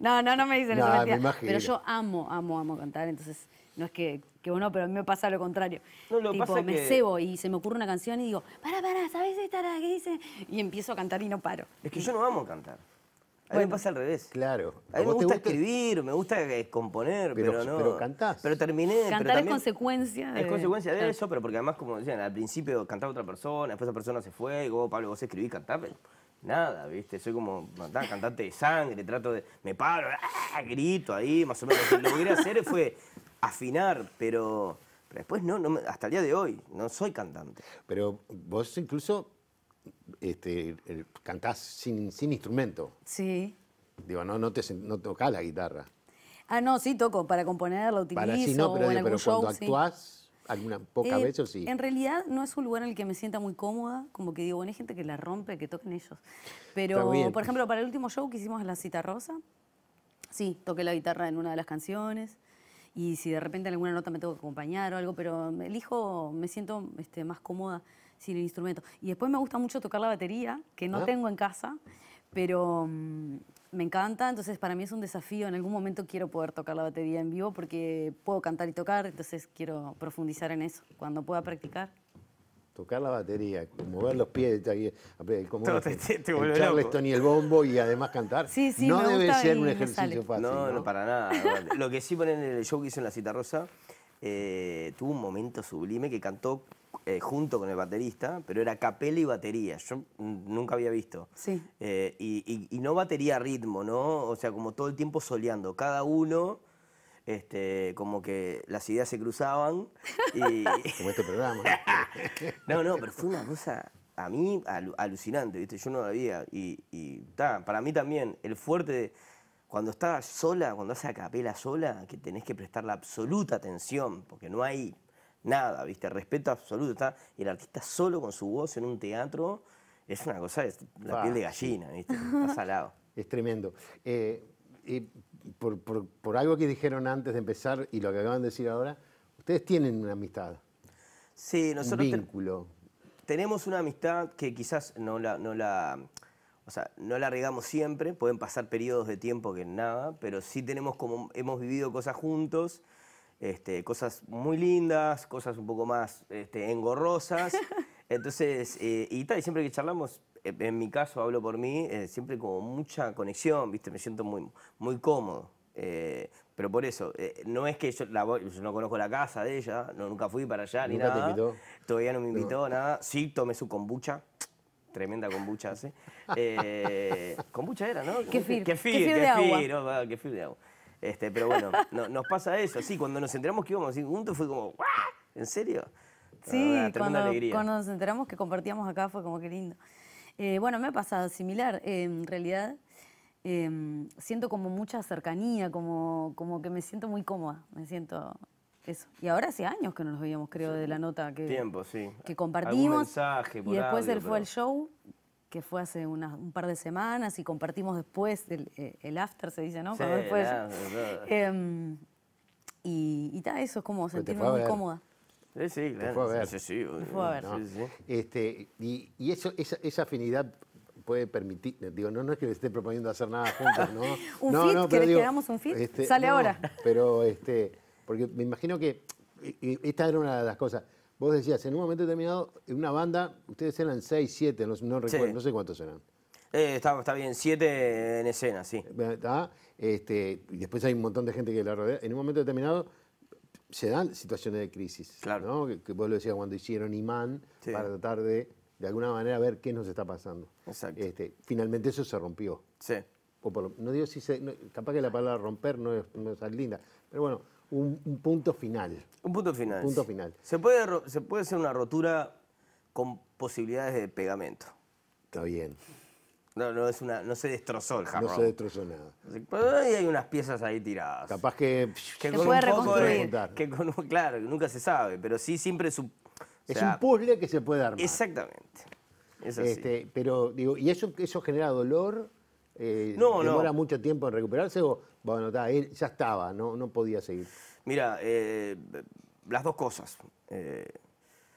No, no, no me dicen eso. pero yo amo, amo, amo cantar, entonces no es que, que no, pero a mí me pasa lo contrario. No, lo tipo, me cebo y se me ocurre una canción y digo, para, para, ¿sabes esta la que dice? Y empiezo a cantar y no paro. Es que yo no amo cantar. A mí me pasa al revés. Claro. A mí me gusta, escribir, me gusta eh, componer, pero, no. Pero cantás. Pero terminé. Cantar es consecuencia de. Es consecuencia de eso, pero porque además, como decían, al principio cantaba otra persona, después esa persona se fue, y vos, Pablo, vos escribís, cantás, pero nada, ¿viste? Soy como cantante de sangre, trato de. Me paro, ¡ah! grito ahí, más o menos. Lo que quería hacer fue afinar, pero. Pero después no, no, hasta el día de hoy, no soy cantante. Pero vos incluso este, cantás sin, sin, instrumento. Sí. Digo, no, no, te, no tocas la guitarra. Ah, no, sí toco, para componer, la utilizo. Para sí, no, pero, cuando alguna, pocas eh, veces sí. En realidad no es un lugar en el que me sienta muy cómoda, como que digo, bueno, hay gente que la rompe, que toquen ellos. Pero, por ejemplo, para el último show que hicimos en La Cita Rosa, sí, toqué la guitarra en una de las canciones y si de repente en alguna nota me tengo que acompañar o algo, pero elijo, me siento este, más cómoda sin el instrumento. Y después me gusta mucho tocar la batería, que no ah. tengo en casa, pero mm, me encanta, entonces para mí es un desafío, en algún momento quiero poder tocar la batería en vivo porque puedo cantar y tocar, entonces quiero profundizar en eso, cuando pueda practicar tocar la batería, mover los pies, como te, el y el bombo y además cantar, no debe ser un ejercicio fácil. No, para nada. Lo que sí ponen en el show que hice en La Cita Rosa, eh, tuvo un momento sublime que cantó eh, junto con el baterista, pero era capela y batería. Yo nunca había visto. Sí. Eh, y, no batería ritmo, ¿no? O sea, como todo el tiempo soleando. Cada uno, este, como que las ideas se cruzaban. como este programa. no, no, pero fue una cosa a mí alucinante, ¿viste? Yo no la había. Y, para mí también, el fuerte. De, cuando estás sola, cuando haces a capela sola, que tenés que prestar la absoluta atención, porque no hay nada, ¿viste? Respeto absoluto. el artista solo con su voz en un teatro. Es una cosa, es la piel de ah, gallina, ¿viste? Está salado. Es tremendo. Eh, por, algo que dijeron antes de empezar y lo que acaban de decir ahora, ustedes tienen una amistad. Sí, nosotros. Un vínculo. tenemos una amistad que quizás no la, no la. regamos siempre, pueden pasar periodos de tiempo que nada, pero sí tenemos como. Hemos vivido cosas juntos este, cosas muy lindas, cosas un poco más este, engorrosas. Entonces, eh, y tal, siempre que charlamos, eh, en mi caso hablo por mí, eh, siempre como mucha conexión, ¿viste? Me siento muy, muy cómodo. pero por eso, no es que yo, no conozco la casa de ella, no, nunca fui para allá ni nada. Todavía no me invitó, nada. Sí, tomé su kombucha. Tremenda kombucha hace. kombucha era, ¿no? Que Kefir, kefir, de, agua. kefir de agua. Este, pero bueno, nos pasa eso. Sí, cuando nos enteramos que íbamos a juntos fue como, ¡Ah!". ¿En serio? Sí, cuando, nos enteramos que compartíamos acá fue como que lindo. Eh, bueno, me ha pasado similar. Eh, en realidad, eh, siento como mucha cercanía, como, como que me siento muy cómoda. Me siento eso. Y ahora hace años que no nos veíamos, creo, de la nota que, Tiempo, sí. que compartimos. y después él fue al show, que fue hace un par de semanas y compartimos después el, eh, after, se dice, ¿no? Sí, después, em, y, y eso es como pues sentirme muy cómoda. Sí, sí, claro. fue a ver. Sí, sí, Este, y, eso, esa, esa, afinidad puede permitir, digo, no, no es que le esté proponiendo hacer nada juntos, ¿no? ¿Un no, fit? No, ¿Querés que un fit? Este, Sale ahora. Pero, este, porque me imagino que eh, eh, esta era una de las cosas. Vos decías, en un momento determinado, en una banda, ustedes eran seis, siete, no, recuerdo, no sé cuántos eran. Eh, está, bien, siete en escena, sí. Este, y después hay un montón de gente que la rodea. En un momento determinado se dan situaciones de crisis. Claro. Que, vos lo decías cuando hicieron imán para tratar de, de alguna manera, ver qué nos está pasando. Exacto. Este, finalmente eso se rompió. Sí. no digo si se, capaz que la palabra romper no es tan linda, pero bueno un, punto final. Un punto final. punto final. Se puede, se puede hacer una rotura con posibilidades de pegamento. Está bien. No, no, es una, no se destrozó el jarrón. No se destrozó nada. Y hay unas piezas ahí tiradas. Capaz que... se puede que claro, nunca se sabe, pero sí siempre... es un puzzle que se puede armar. Exactamente. Es así. Este, pero, digo, y eso, eso genera dolor eh, no, ¿Demora mucho tiempo en recuperarse o, bueno, ya estaba, no, no podía seguir? Mira, eh, las dos cosas. Eh,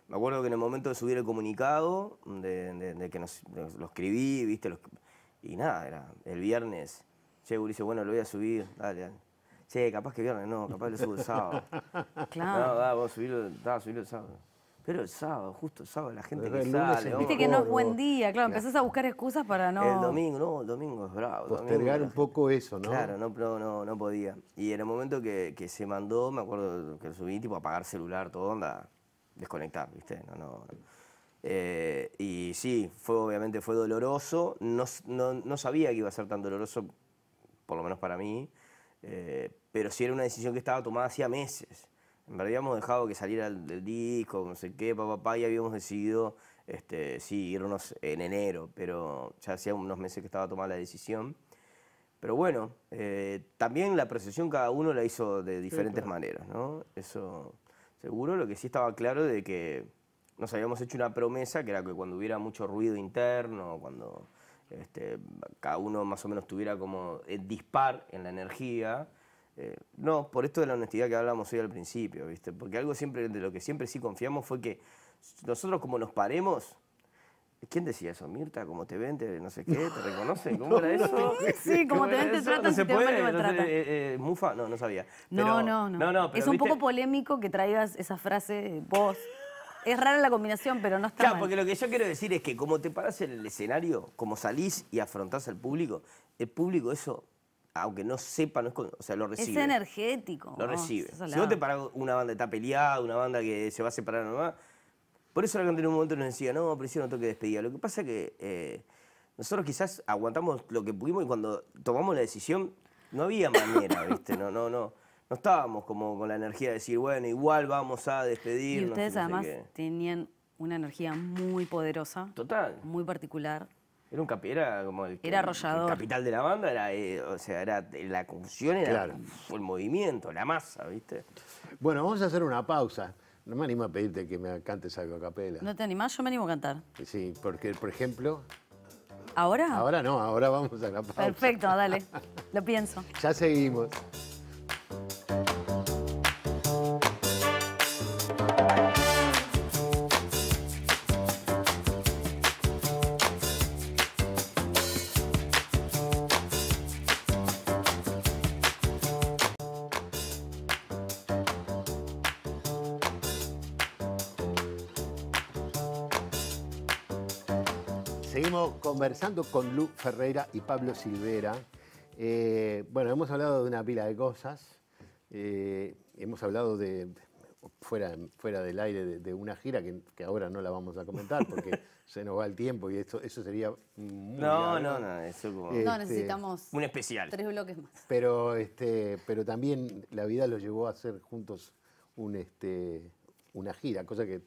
me acuerdo que en el momento de subir el comunicado, de, que lo escribí, viste, y nada, era el viernes. Che, dice, bueno, lo voy a subir, dale, dale. Che, capaz que viernes no, capaz lo subo el sábado. Claro. No, da, a subirlo, subirlo el sábado. Pero el sábado, justo el sábado, la gente que sale. Viste que no es buen día, claro, empezás a buscar excusas para no. El domingo, no, el domingo es bravo. Postergar un poco eso, ¿no? Claro, no, no, podía. Y en el momento que, se mandó, me acuerdo que subí, tipo, apagar celular, todo, onda, desconectar, ¿viste? No, no. Eh, y sí, fue, obviamente fue doloroso. No, sabía que iba a ser tan doloroso, por lo menos para mí. Eh, pero sí era una decisión que estaba tomada hacía meses. En realidad habíamos dejado que saliera del disco, no sé qué, papá, papá, y habíamos decidido este, sí, irnos en enero, pero ya hacía unos meses que estaba tomada la decisión. Pero bueno, eh, también la procesión cada uno la hizo de diferentes maneras, ¿no? Eso seguro, lo que sí estaba claro de que nos habíamos hecho una promesa, que era que cuando hubiera mucho ruido interno, cuando este, cada uno más o menos tuviera como eh, dispar en la energía, eh, no, por esto de la honestidad que hablábamos hoy al principio, ¿viste? Porque algo siempre, de lo que siempre sí confiamos fue que nosotros como nos paremos, ¿Quién decía eso? Mirta, ¿Cómo te ven, te, no sé qué, te reconocen. ¿Cómo era eso? Sí, como te ven, te tratan, te puede, tratan. Eh, eh, mufa, no, no sabía. no, no, no. es un poco polémico que traigas esa frase vos. Es rara la combinación, pero no está claro, porque lo que yo quiero decir es que como te paras en el escenario, como salís y afrontás al público, el público eso aunque no sepa, o sea, lo recibe. Es energético. Lo recibe. Si vos te parás una banda que está peleada, una banda que se va a separar nomás. Por eso la gente en un momento nos decía, no, pero no tengo que despedir. Lo que pasa es que eh, nosotros quizás aguantamos lo que pudimos y cuando tomamos la decisión no había manera, ¿viste? No, no, no. No estábamos como con la energía de decir, bueno, igual vamos a despedirnos. Y ustedes además tenían una energía muy poderosa. Total. Muy particular. Era un capi, era como el, capital de la banda, era, eh, o sea, era la confusión, era el movimiento, la masa, ¿viste? Bueno, vamos a hacer una pausa. No me animo a pedirte que me cantes algo a capela. ¿No te animás? Yo me animo a cantar. Eh, sí, porque, por ejemplo... ¿Ahora? Ahora no, ahora vamos a la pausa. Perfecto, dale. Lo pienso. ya seguimos. conversando con Lu Ferreira y Pablo Silvera. Eh, bueno, hemos hablado de una pila de cosas. Eh, hemos hablado de, fuera, del aire, de, una gira que, ahora no la vamos a comentar porque se nos va el tiempo y eso sería... no, no, no, eso como... no este, necesitamos... Un especial. Tres bloques más. Pero, este, pero también la vida los llevó a hacer juntos un, este, una gira, cosa que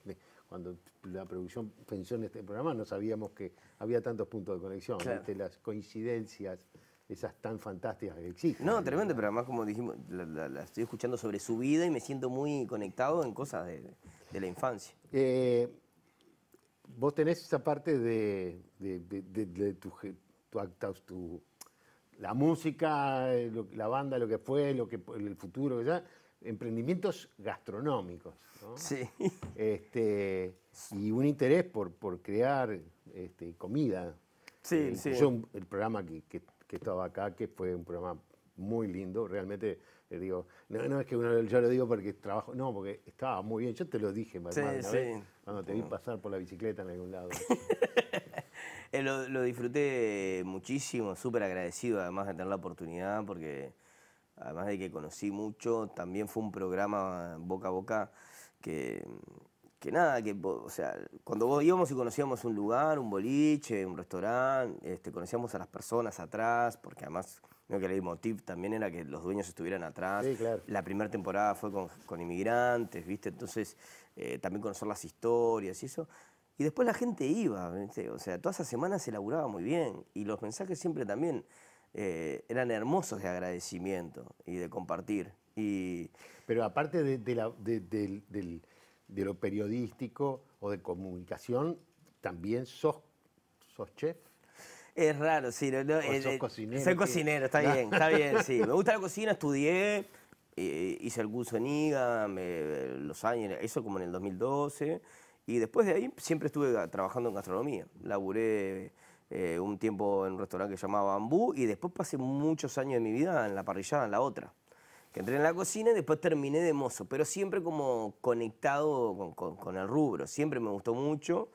cuando la producción pensó en este programa no sabíamos que había tantos puntos de conexión, las coincidencias esas tan fantásticas que existen. No, tremendo, pero además como dijimos, la, estoy escuchando sobre su vida y me siento muy conectado en cosas de, la infancia. Eh, vos tenés esa parte de, tu, tu, tu, la música, eh, la banda, lo que fue, lo que el futuro, que emprendimientos gastronómicos. Sí. Este, y un interés por, crear este, comida. Sí, eh, sí. el programa que, estaba acá, que fue un programa muy lindo, realmente le eh, digo, no, es que yo lo digo porque trabajo, no, porque estaba muy bien, yo te lo dije, cuando te vi pasar por la bicicleta en algún lado. Eh, lo, lo disfruté muchísimo, súper agradecido además de tener la oportunidad porque además de que conocí mucho, también fue un programa boca a boca que, que nada, que, o sea, cuando íbamos y conocíamos un lugar, un boliche, un restaurante, este, conocíamos a las personas atrás, porque además creo que el motivo también era que los dueños estuvieran atrás. Sí, claro. La primera temporada fue con, inmigrantes, ¿viste? Entonces, eh, también conocer las historias y eso. Y después la gente iba, o sea, todas esas semanas se laburaba muy bien y los mensajes siempre también eh, eran hermosos de agradecimiento y de compartir. Y... Pero aparte de, de, lo periodístico o de comunicación, ¿también sos, sos chef? Es raro, sí. No, eh, sos eh, cocinero. Soy cocinero, está bien, está bien, sí. Me gusta la cocina, estudié, hice el curso en IGA, los años, eso como en el 2012. Y después de ahí siempre estuve trabajando en gastronomía. Laburé eh, un tiempo en un restaurante que llamaba Bambú y después pasé muchos años de mi vida en la parrillada, en la otra. Que entré en la cocina y después terminé de mozo, pero siempre como conectado con, el rubro, siempre me gustó mucho.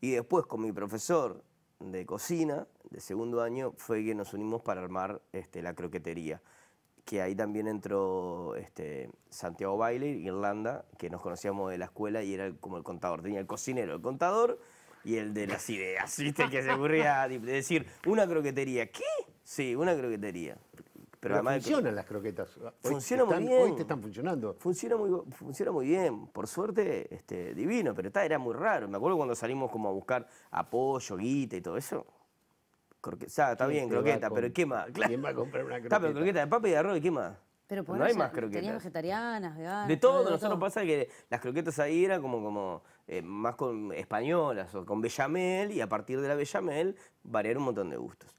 Y después con mi profesor de cocina, de segundo año, fue que nos unimos para armar este, la croquetería. Que ahí también entró este, Santiago Bailey, Irlanda, que nos conocíamos de la escuela y era como el contador. Tenía el cocinero, el contador y el de las ideas, ¿viste? Que se ocurría decir, una croquetería. ¿Qué? Sí, una croquetería. Pero, además funcionan las croquetas. Funcionan muy bien. Hoy te están funcionando. Funciona muy, funciona muy bien. Por suerte, este, divino. Pero está, era muy raro. Me acuerdo cuando salimos como a buscar apoyo, guita y todo eso. O sea, está bien, croqueta, pero ¿qué más? Claro. ¿Quién va a comprar una croqueta? Está, pero croqueta de papa y de arroz, ¿y qué más? Pero no hay más croquetas. Tenían vegetarianas, veganas. De todo, de nosotros pasa que las croquetas ahí eran como, como eh, más con españolas o con Bellamel y a partir de la Bellamel variar un montón de gustos.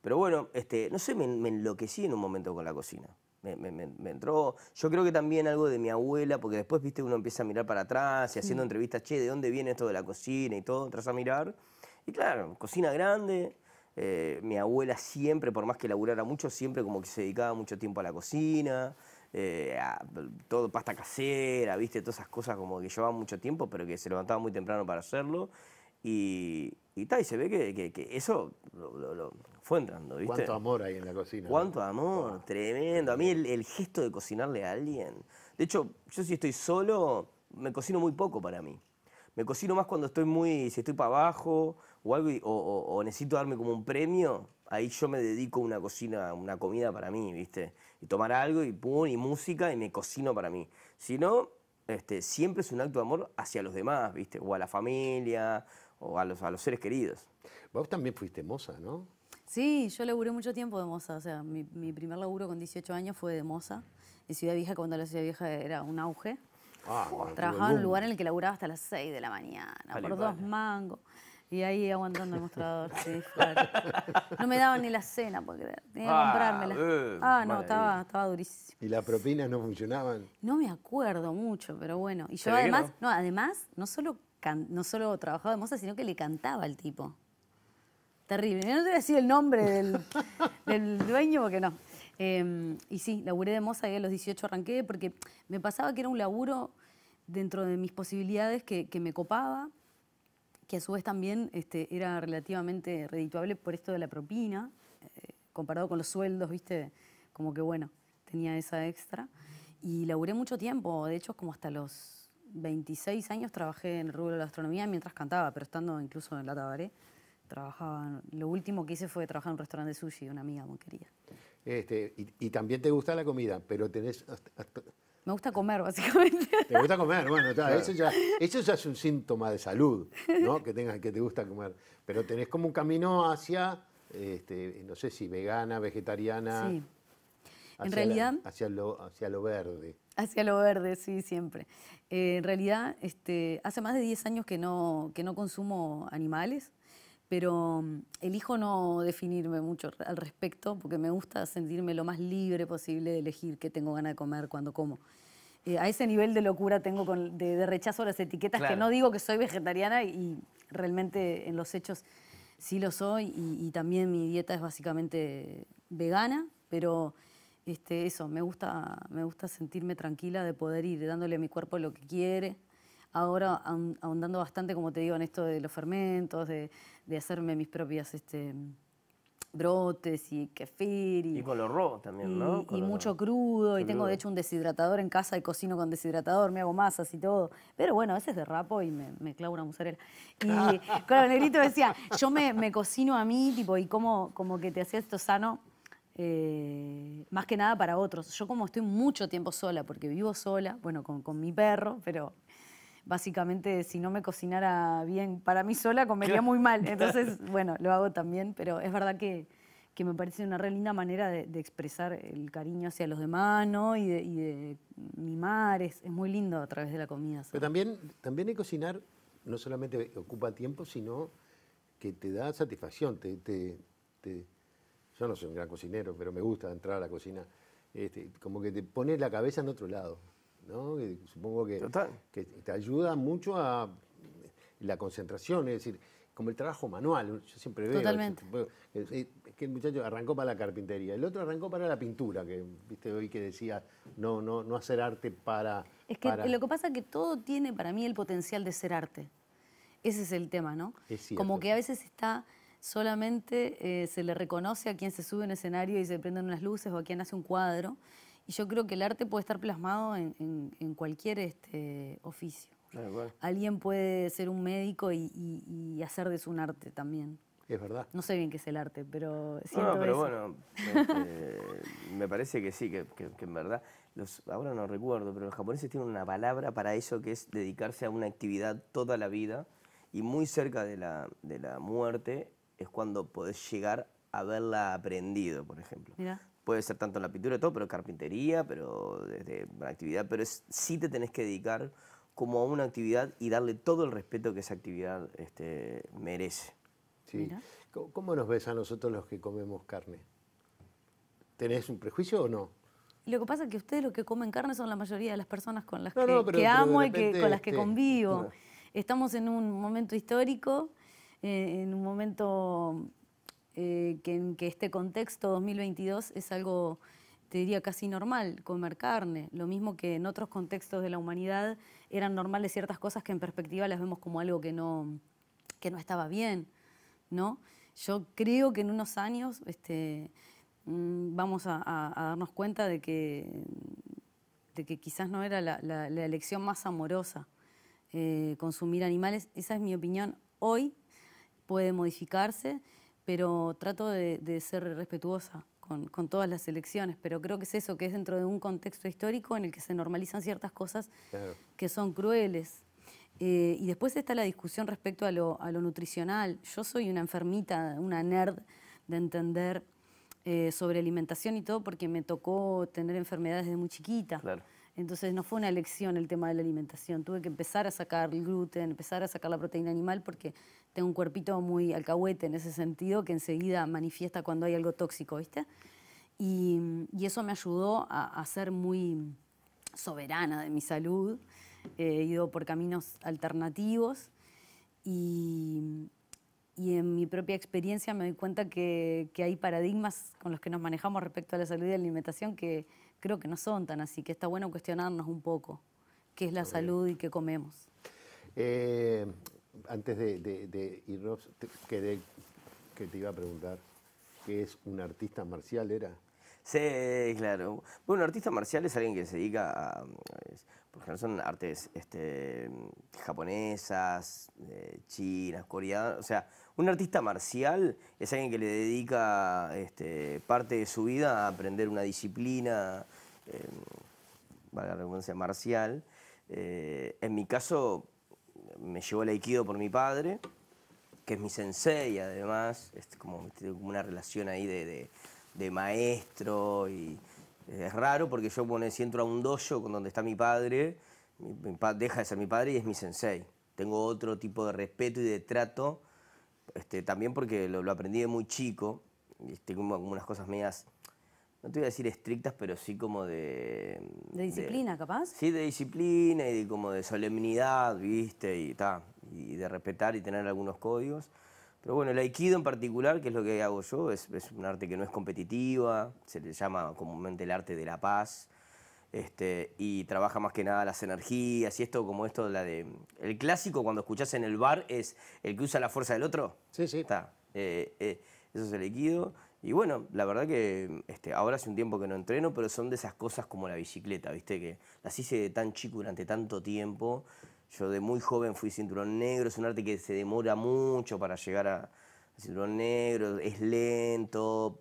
Pero bueno, este, no sé, me, enloquecí en un momento con la cocina. Me, entró, yo creo que también algo de mi abuela, porque después, viste, uno empieza a mirar para atrás y haciendo mm. entrevistas, che, ¿de dónde viene esto de la cocina y todo? Entras a mirar. Y claro, cocina grande, eh, mi abuela siempre, por más que laburara mucho, siempre como que se dedicaba mucho tiempo a la cocina. Eh, todo pasta casera, viste, todas esas cosas como que llevaban mucho tiempo, pero que se levantaba muy temprano para hacerlo. Y, y, y se ve que, que, eso lo, fue entrando, ¿viste? Cuánto amor hay en la cocina. Cuánto amor, tremendo. A mí el, gesto de cocinarle a alguien. De hecho, yo si estoy solo, me cocino muy poco para mí. Me cocino más cuando estoy muy, si estoy para abajo o algo, o, o necesito darme como un premio, ahí yo me dedico una cocina, una comida para mí, ¿viste? y tomar algo y pum, y música y me cocino para mí. Si no, este, siempre es un acto de amor hacia los demás, ¿viste? O a la familia, o a los, a los seres queridos. Vos también fuiste moza, ¿no? Sí, yo laburé mucho tiempo de moza. O sea, mi, mi primer laburo con 18 años fue de moza. En Ciudad Vieja, cuando la Ciudad Vieja era un auge. Ah, Trabajaba en un lugar en el que laburaba hasta las 6 de la mañana, por dos mangos. Y ahí aguantando el mostrador, sí. Claro. No me daban ni la cena, porque tenía que comprármela. Ah, ah uh, no, estaba, durísimo. ¿Y las propinas no funcionaban? No me acuerdo mucho, pero bueno. Y yo además, no? además, no solo, no solo trabajaba de moza, sino que le cantaba al tipo. Terrible. No te voy a decir el nombre del, dueño porque no. Em, y sí, laburé de moza y a los 18 arranqué porque me pasaba que era un laburo dentro de mis posibilidades que me copaba que a su vez también este, era relativamente redituable por esto de la propina, eh, comparado con los sueldos, ¿viste? Como que bueno, tenía esa extra. Y laburé mucho tiempo, de hecho, como hasta los 26 años trabajé en el rubro de la astronomía mientras cantaba, pero estando incluso en la tabaré, trabajaba. Lo último que hice fue trabajar en un restaurante de sushi, una amiga muy querida. Este, y, también te gusta la comida, pero tenés. Me gusta comer, básicamente. ¿Te gusta comer? Bueno, eso, ya, eso ya es un síntoma de salud, ¿no? Que, tengas, que te gusta comer. Pero tenés como un camino hacia, este, no sé si vegana, vegetariana. Sí. Hacia en realidad. hacia, lo, hacia lo verde. Hacia lo verde, sí, siempre. Eh, en realidad, este, hace más de 10 años que no, que no consumo animales pero mm, elijo no definirme mucho al respecto porque me gusta sentirme lo más libre posible de elegir qué tengo ganas de comer, cuando como. Eh, a ese nivel de locura tengo de, rechazo a las etiquetas, que no digo que soy vegetariana y realmente en los hechos sí lo soy y, y también mi dieta es básicamente vegana, pero este, eso, me gusta, me gusta sentirme tranquila de poder ir dándole a mi cuerpo lo que quiere ahora ahondando bastante, como te digo, en esto de los fermentos, de, hacerme mis propias este, brotes y kefir. Y, y color rojo también, ¿no? y mucho crudo, y tengo de hecho un deshidratador en casa y cocino con deshidratador, me hago masas y todo. Pero bueno, a veces derrapo y me, clavo una mozzarella. Y claro, Negrito decía, yo me, cocino a mí, tipo, y como, que te hacía esto sano. Eh, más que nada para otros. Yo como estoy mucho tiempo sola, porque vivo sola, bueno, con mi perro, pero básicamente si no me cocinara bien para mí sola, comería muy mal. Entonces, bueno, lo hago también, pero es verdad que, me parece una re linda manera de, expresar el cariño hacia los demás, ¿no? Y de, mimar, es, muy lindo a través de la comida. Pero también, también el cocinar no solamente ocupa tiempo, sino que te da satisfacción, Yo no soy un gran cocinero, pero me gusta entrar a la cocina. Este, como que te pones la cabeza en otro lado supongo que, te ayuda mucho a la concentración, es decir, como el trabajo manual, yo siempre veo. Totalmente. Que, eh, que el muchacho arrancó para la carpintería, el otro arrancó para la pintura, que viste hoy que decía no, no, no hacer arte para. Es que lo que pasa es que todo tiene para mí el potencial de ser arte. Ese es el tema, ¿no? como que a veces está solamente eh, se le reconoce a quien se sube a un escenario y se prenden unas luces o a quien hace un cuadro. Y yo creo que el arte puede estar plasmado en, cualquier este, oficio. Alguien puede ser un médico y, y, hacer de su un arte también. Es verdad. No sé bien qué es el arte, pero No, pero bueno, este, me parece que sí, que, que, en verdad, los, ahora no recuerdo, pero los japoneses tienen una palabra para eso que es dedicarse a una actividad toda la vida y muy cerca de la, de la muerte es cuando podés llegar a haberla aprendido, por ejemplo. mira puede ser tanto en la pintura y todo, pero carpintería, pero desde una actividad, pero es, sí te tenés que dedicar como a una actividad y darle todo el respeto que esa actividad este, merece. Sí. ¿Cómo nos ves a nosotros los que comemos carne? ¿Tenés un prejuicio o no? Lo que pasa es que ustedes los que comen carne son la mayoría de las personas con las que, amo y que, con las que este, convivo. Estamos en un momento histórico, eh, en un momento eh, que en que este contexto 2022 es algo, te diría, casi normal, comer carne, lo mismo que en otros contextos de la humanidad eran normales ciertas cosas que en perspectiva las vemos como algo que no, que no estaba bien, ¿no? Yo creo que en unos años este, mm, vamos a, darnos cuenta de que, de que quizás no era la, elección más amorosa eh, consumir animales. Esa es mi opinión hoy, puede modificarse pero trato de, ser respetuosa con, todas las elecciones, pero creo que es eso, que es dentro de un contexto histórico en el que se normalizan ciertas cosas que son crueles. Eh, y después está la discusión respecto a lo, nutricional. Yo soy una enfermita, una nerd de entender eh, sobre alimentación y todo porque me tocó tener enfermedades desde muy chiquita. Entonces no fue una elección el tema de la alimentación. Tuve que empezar a sacar el gluten, empezar a sacar la proteína animal porque tengo un cuerpito muy alcahuete en ese sentido, que enseguida manifiesta cuando hay algo tóxico, ¿viste? Y, eso me ayudó a, ser muy soberana de mi salud. He ido por caminos alternativos y, en mi propia experiencia me doy cuenta que, hay paradigmas con los que nos manejamos respecto a la salud y la alimentación que creo que no son tan así, que está bueno cuestionarnos un poco qué es la salud y qué comemos. Eh, antes de, de, irnos, que, que te iba a preguntar, ¿qué es un artista marcial era? Sí, claro. Bueno, un artista marcial es alguien que se dedica a. Por ejemplo, son artes este, japonesas, eh, chinas, coreanas. O sea, un artista marcial es alguien que le dedica este, parte de su vida a aprender una disciplina, eh, valga la redundancia, marcial. Eh, en mi caso, me llevó el Aikido por mi padre, que es mi sensei además, este, Tengo como, una relación ahí de, maestro y eh, es raro porque yo si entro a un dojo con donde está mi padre, deja de ser mi padre y es mi sensei. Tengo otro tipo de respeto y de trato, este, también porque lo, aprendí de muy chico, y tengo unas cosas mías no te voy a decir estrictas, pero sí como mm, de... ¿De disciplina, capaz? Sí, de disciplina y de como de solemnidad, ¿viste? Y, y de respetar y tener algunos códigos. Pero bueno, el aikido en particular, que es lo que hago yo, es, un arte que no es competitiva, se le llama comúnmente el arte de la paz, este, y trabaja más que nada las energías y esto como esto la de... Mm, el clásico cuando escuchás en el bar es el que usa la fuerza del otro. Sí, sí. Está. Eh, eh, eso es el aikido. Y bueno, la verdad que este, ahora hace un tiempo que no entreno, pero son de esas cosas como la bicicleta, ¿viste? Que las hice de tan chico durante tanto tiempo. Yo de muy joven fui cinturón negro, es un arte que se demora mucho para llegar a cinturón negro, es lento,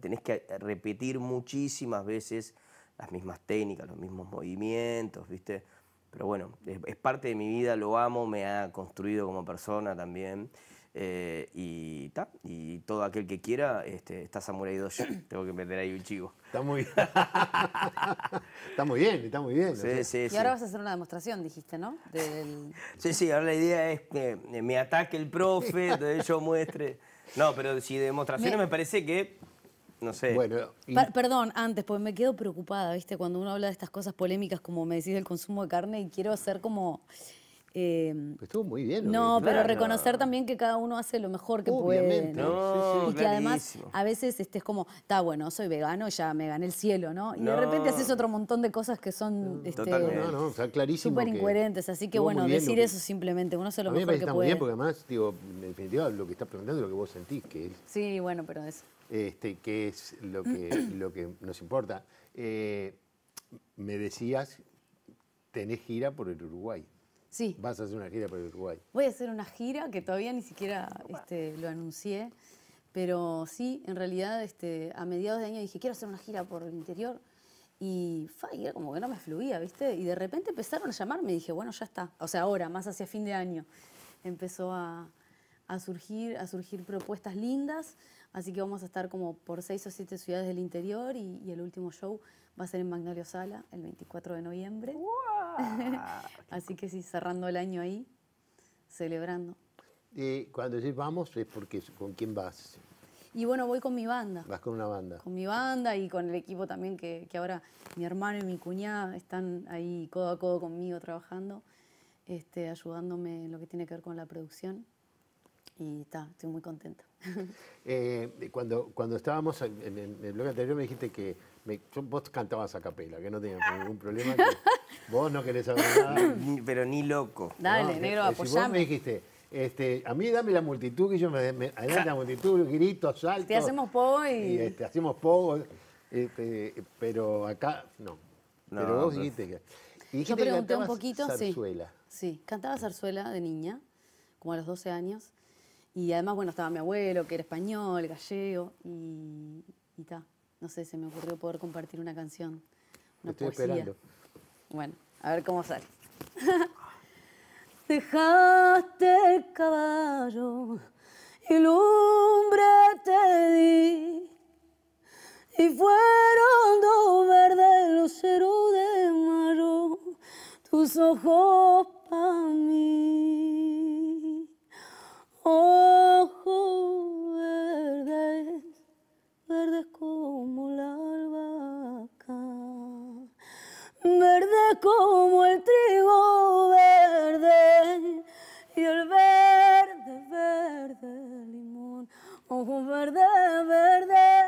tenés que repetir muchísimas veces las mismas técnicas, los mismos movimientos, ¿viste? Pero bueno, es parte de mi vida, lo amo, me ha construido como persona también. Eh, y, y todo aquel que quiera, este, está Samurai 2. Tengo que meter ahí un chivo. Está muy bien. está muy bien, está muy bien. y ahora vas a hacer una demostración, dijiste, ¿no? Sí, sí, ahora la idea es que me ataque el profe, entonces yo muestre. No, pero si demostraciones me, parece que no sé. perdón, antes, porque me quedo preocupada, ¿viste? Cuando uno habla de estas cosas polémicas, como me decís del consumo de carne, y quiero hacer como Em, pues estuvo muy bien. No, pero reconocer también que cada uno hace lo mejor que puede. Y que además a veces este, es como, está bueno, soy vegano, ya me gané el cielo, ¿no? Y de repente haces otro montón de cosas que son súper este, incoherentes. Así que bueno, decir eso simplemente, uno hace lo mejor que puede. Muy bien, porque además, digo, en definitiva, lo que estás preguntando es lo que vos sentís que es. Sí, bueno, pero eso. Este, que es lo que, lo que nos importa. Eh, me decías, tenés gira por el Uruguay. Sí. Vas a hacer una gira por Uruguay. Voy a hacer una gira que todavía ni siquiera este, lo anuncié, pero sí, en realidad este, a mediados de año dije, quiero hacer una gira por el interior. Y, fue, era como que no me fluía, ¿viste? Y de repente empezaron a llamarme y dije, bueno, ya está. O sea, ahora, más hacia fin de año, empezó a, surgir, a surgir propuestas lindas. Así que vamos a estar como por seis o siete ciudades del interior y, y el último show va a ser en Magnolio Sala el 24 de noviembre. ¡Wow! Así que sí, cerrando el año ahí, celebrando. Y cuando decís vamos, es porque con quién vas. Y bueno, voy con mi banda. Vas con una banda. Con mi banda y con el equipo también que, ahora mi hermano y mi cuñada están ahí codo a codo conmigo trabajando, este, ayudándome en lo que tiene que ver con la producción. Y está, estoy muy contenta. Eh, cuando, cuando estábamos en, el blog anterior me dijiste que vos cantabas a capela, que no tenías ningún problema. Vos no querés hablar nada. pero ni loco. Dale, negro, apoyame. Eh, si vos me dijiste, este, a mí dame la multitud, que yo me, me adelante la multitud, grito, saltos Te hacemos pogo y... Este, hacemos pogo, este, pero acá, no. pero vos dijiste que... yo pregunté un poquito, zarzuela. sí. Sí, cantaba zarzuela de niña, como a los 12 años. Y además, bueno, estaba mi abuelo, que era español, gallego, y, y ta. No sé, se me ocurrió poder compartir una canción, una Estoy poesía. esperando. Bueno, a ver cómo sale. Dejaste el caballo y lumbre te di. Y fueron dos verdes luceros de mayo, tus ojos para mí. Ojos verdes, verdes como la albahaca verde como el trigo verde y el verde, verde limón, ojo verde, verde,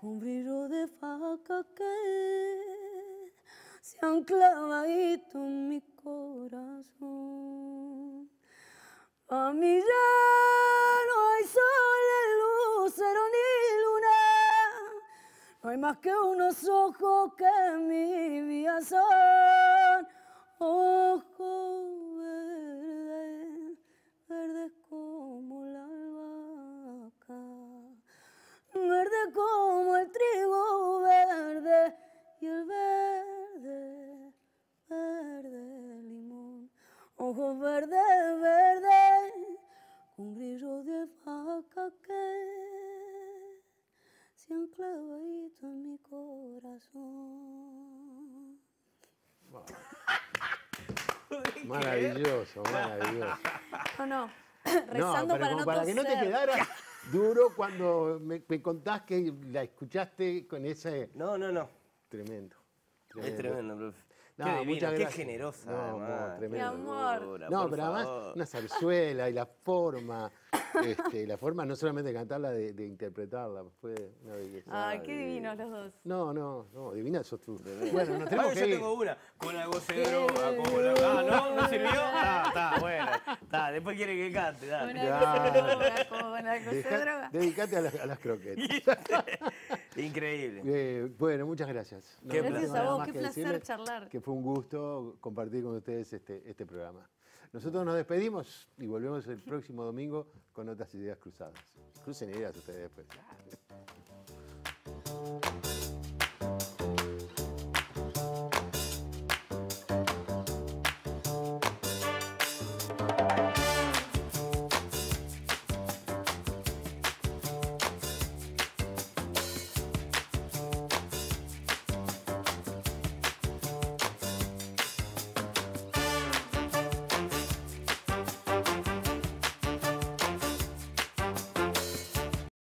con brillo de faca que se han clavadito en mi corazón. A mí ya no hay sol, el luz ni no hay más que unos ojos que mi vida son, ojos verdes, verdes Maravilloso, maravilloso. No, no. Rezando para, no para que no te quedara duro cuando me, me, contás que la escuchaste con ese. No, no, no. Tremendo. tremendo. Es tremendo, profe. qué qué generosa. tremendo. Mi amor. No, pero además una zarzuela y la forma. Este, la forma no solamente de cantarla, de, interpretarla, fue una belleza. Ay, qué divinos los dos. No, no, no, divina sos tú. Bueno, no tenemos Ay, yo tengo una. Con algo de droga, con la... Ah, ¿no? ¿No sirvió? Está, ah, está, bueno. Está, después quiere que cante, dale. Con droga, con de droga. Dedicate a las, croquetas. Increíble. Eh, bueno, muchas gracias. qué gracias a vos, qué placer charlar. Que fue un gusto compartir con ustedes este, este programa. Nosotros nos despedimos y volvemos el próximo domingo con otras ideas cruzadas. Crucen ideas ustedes después.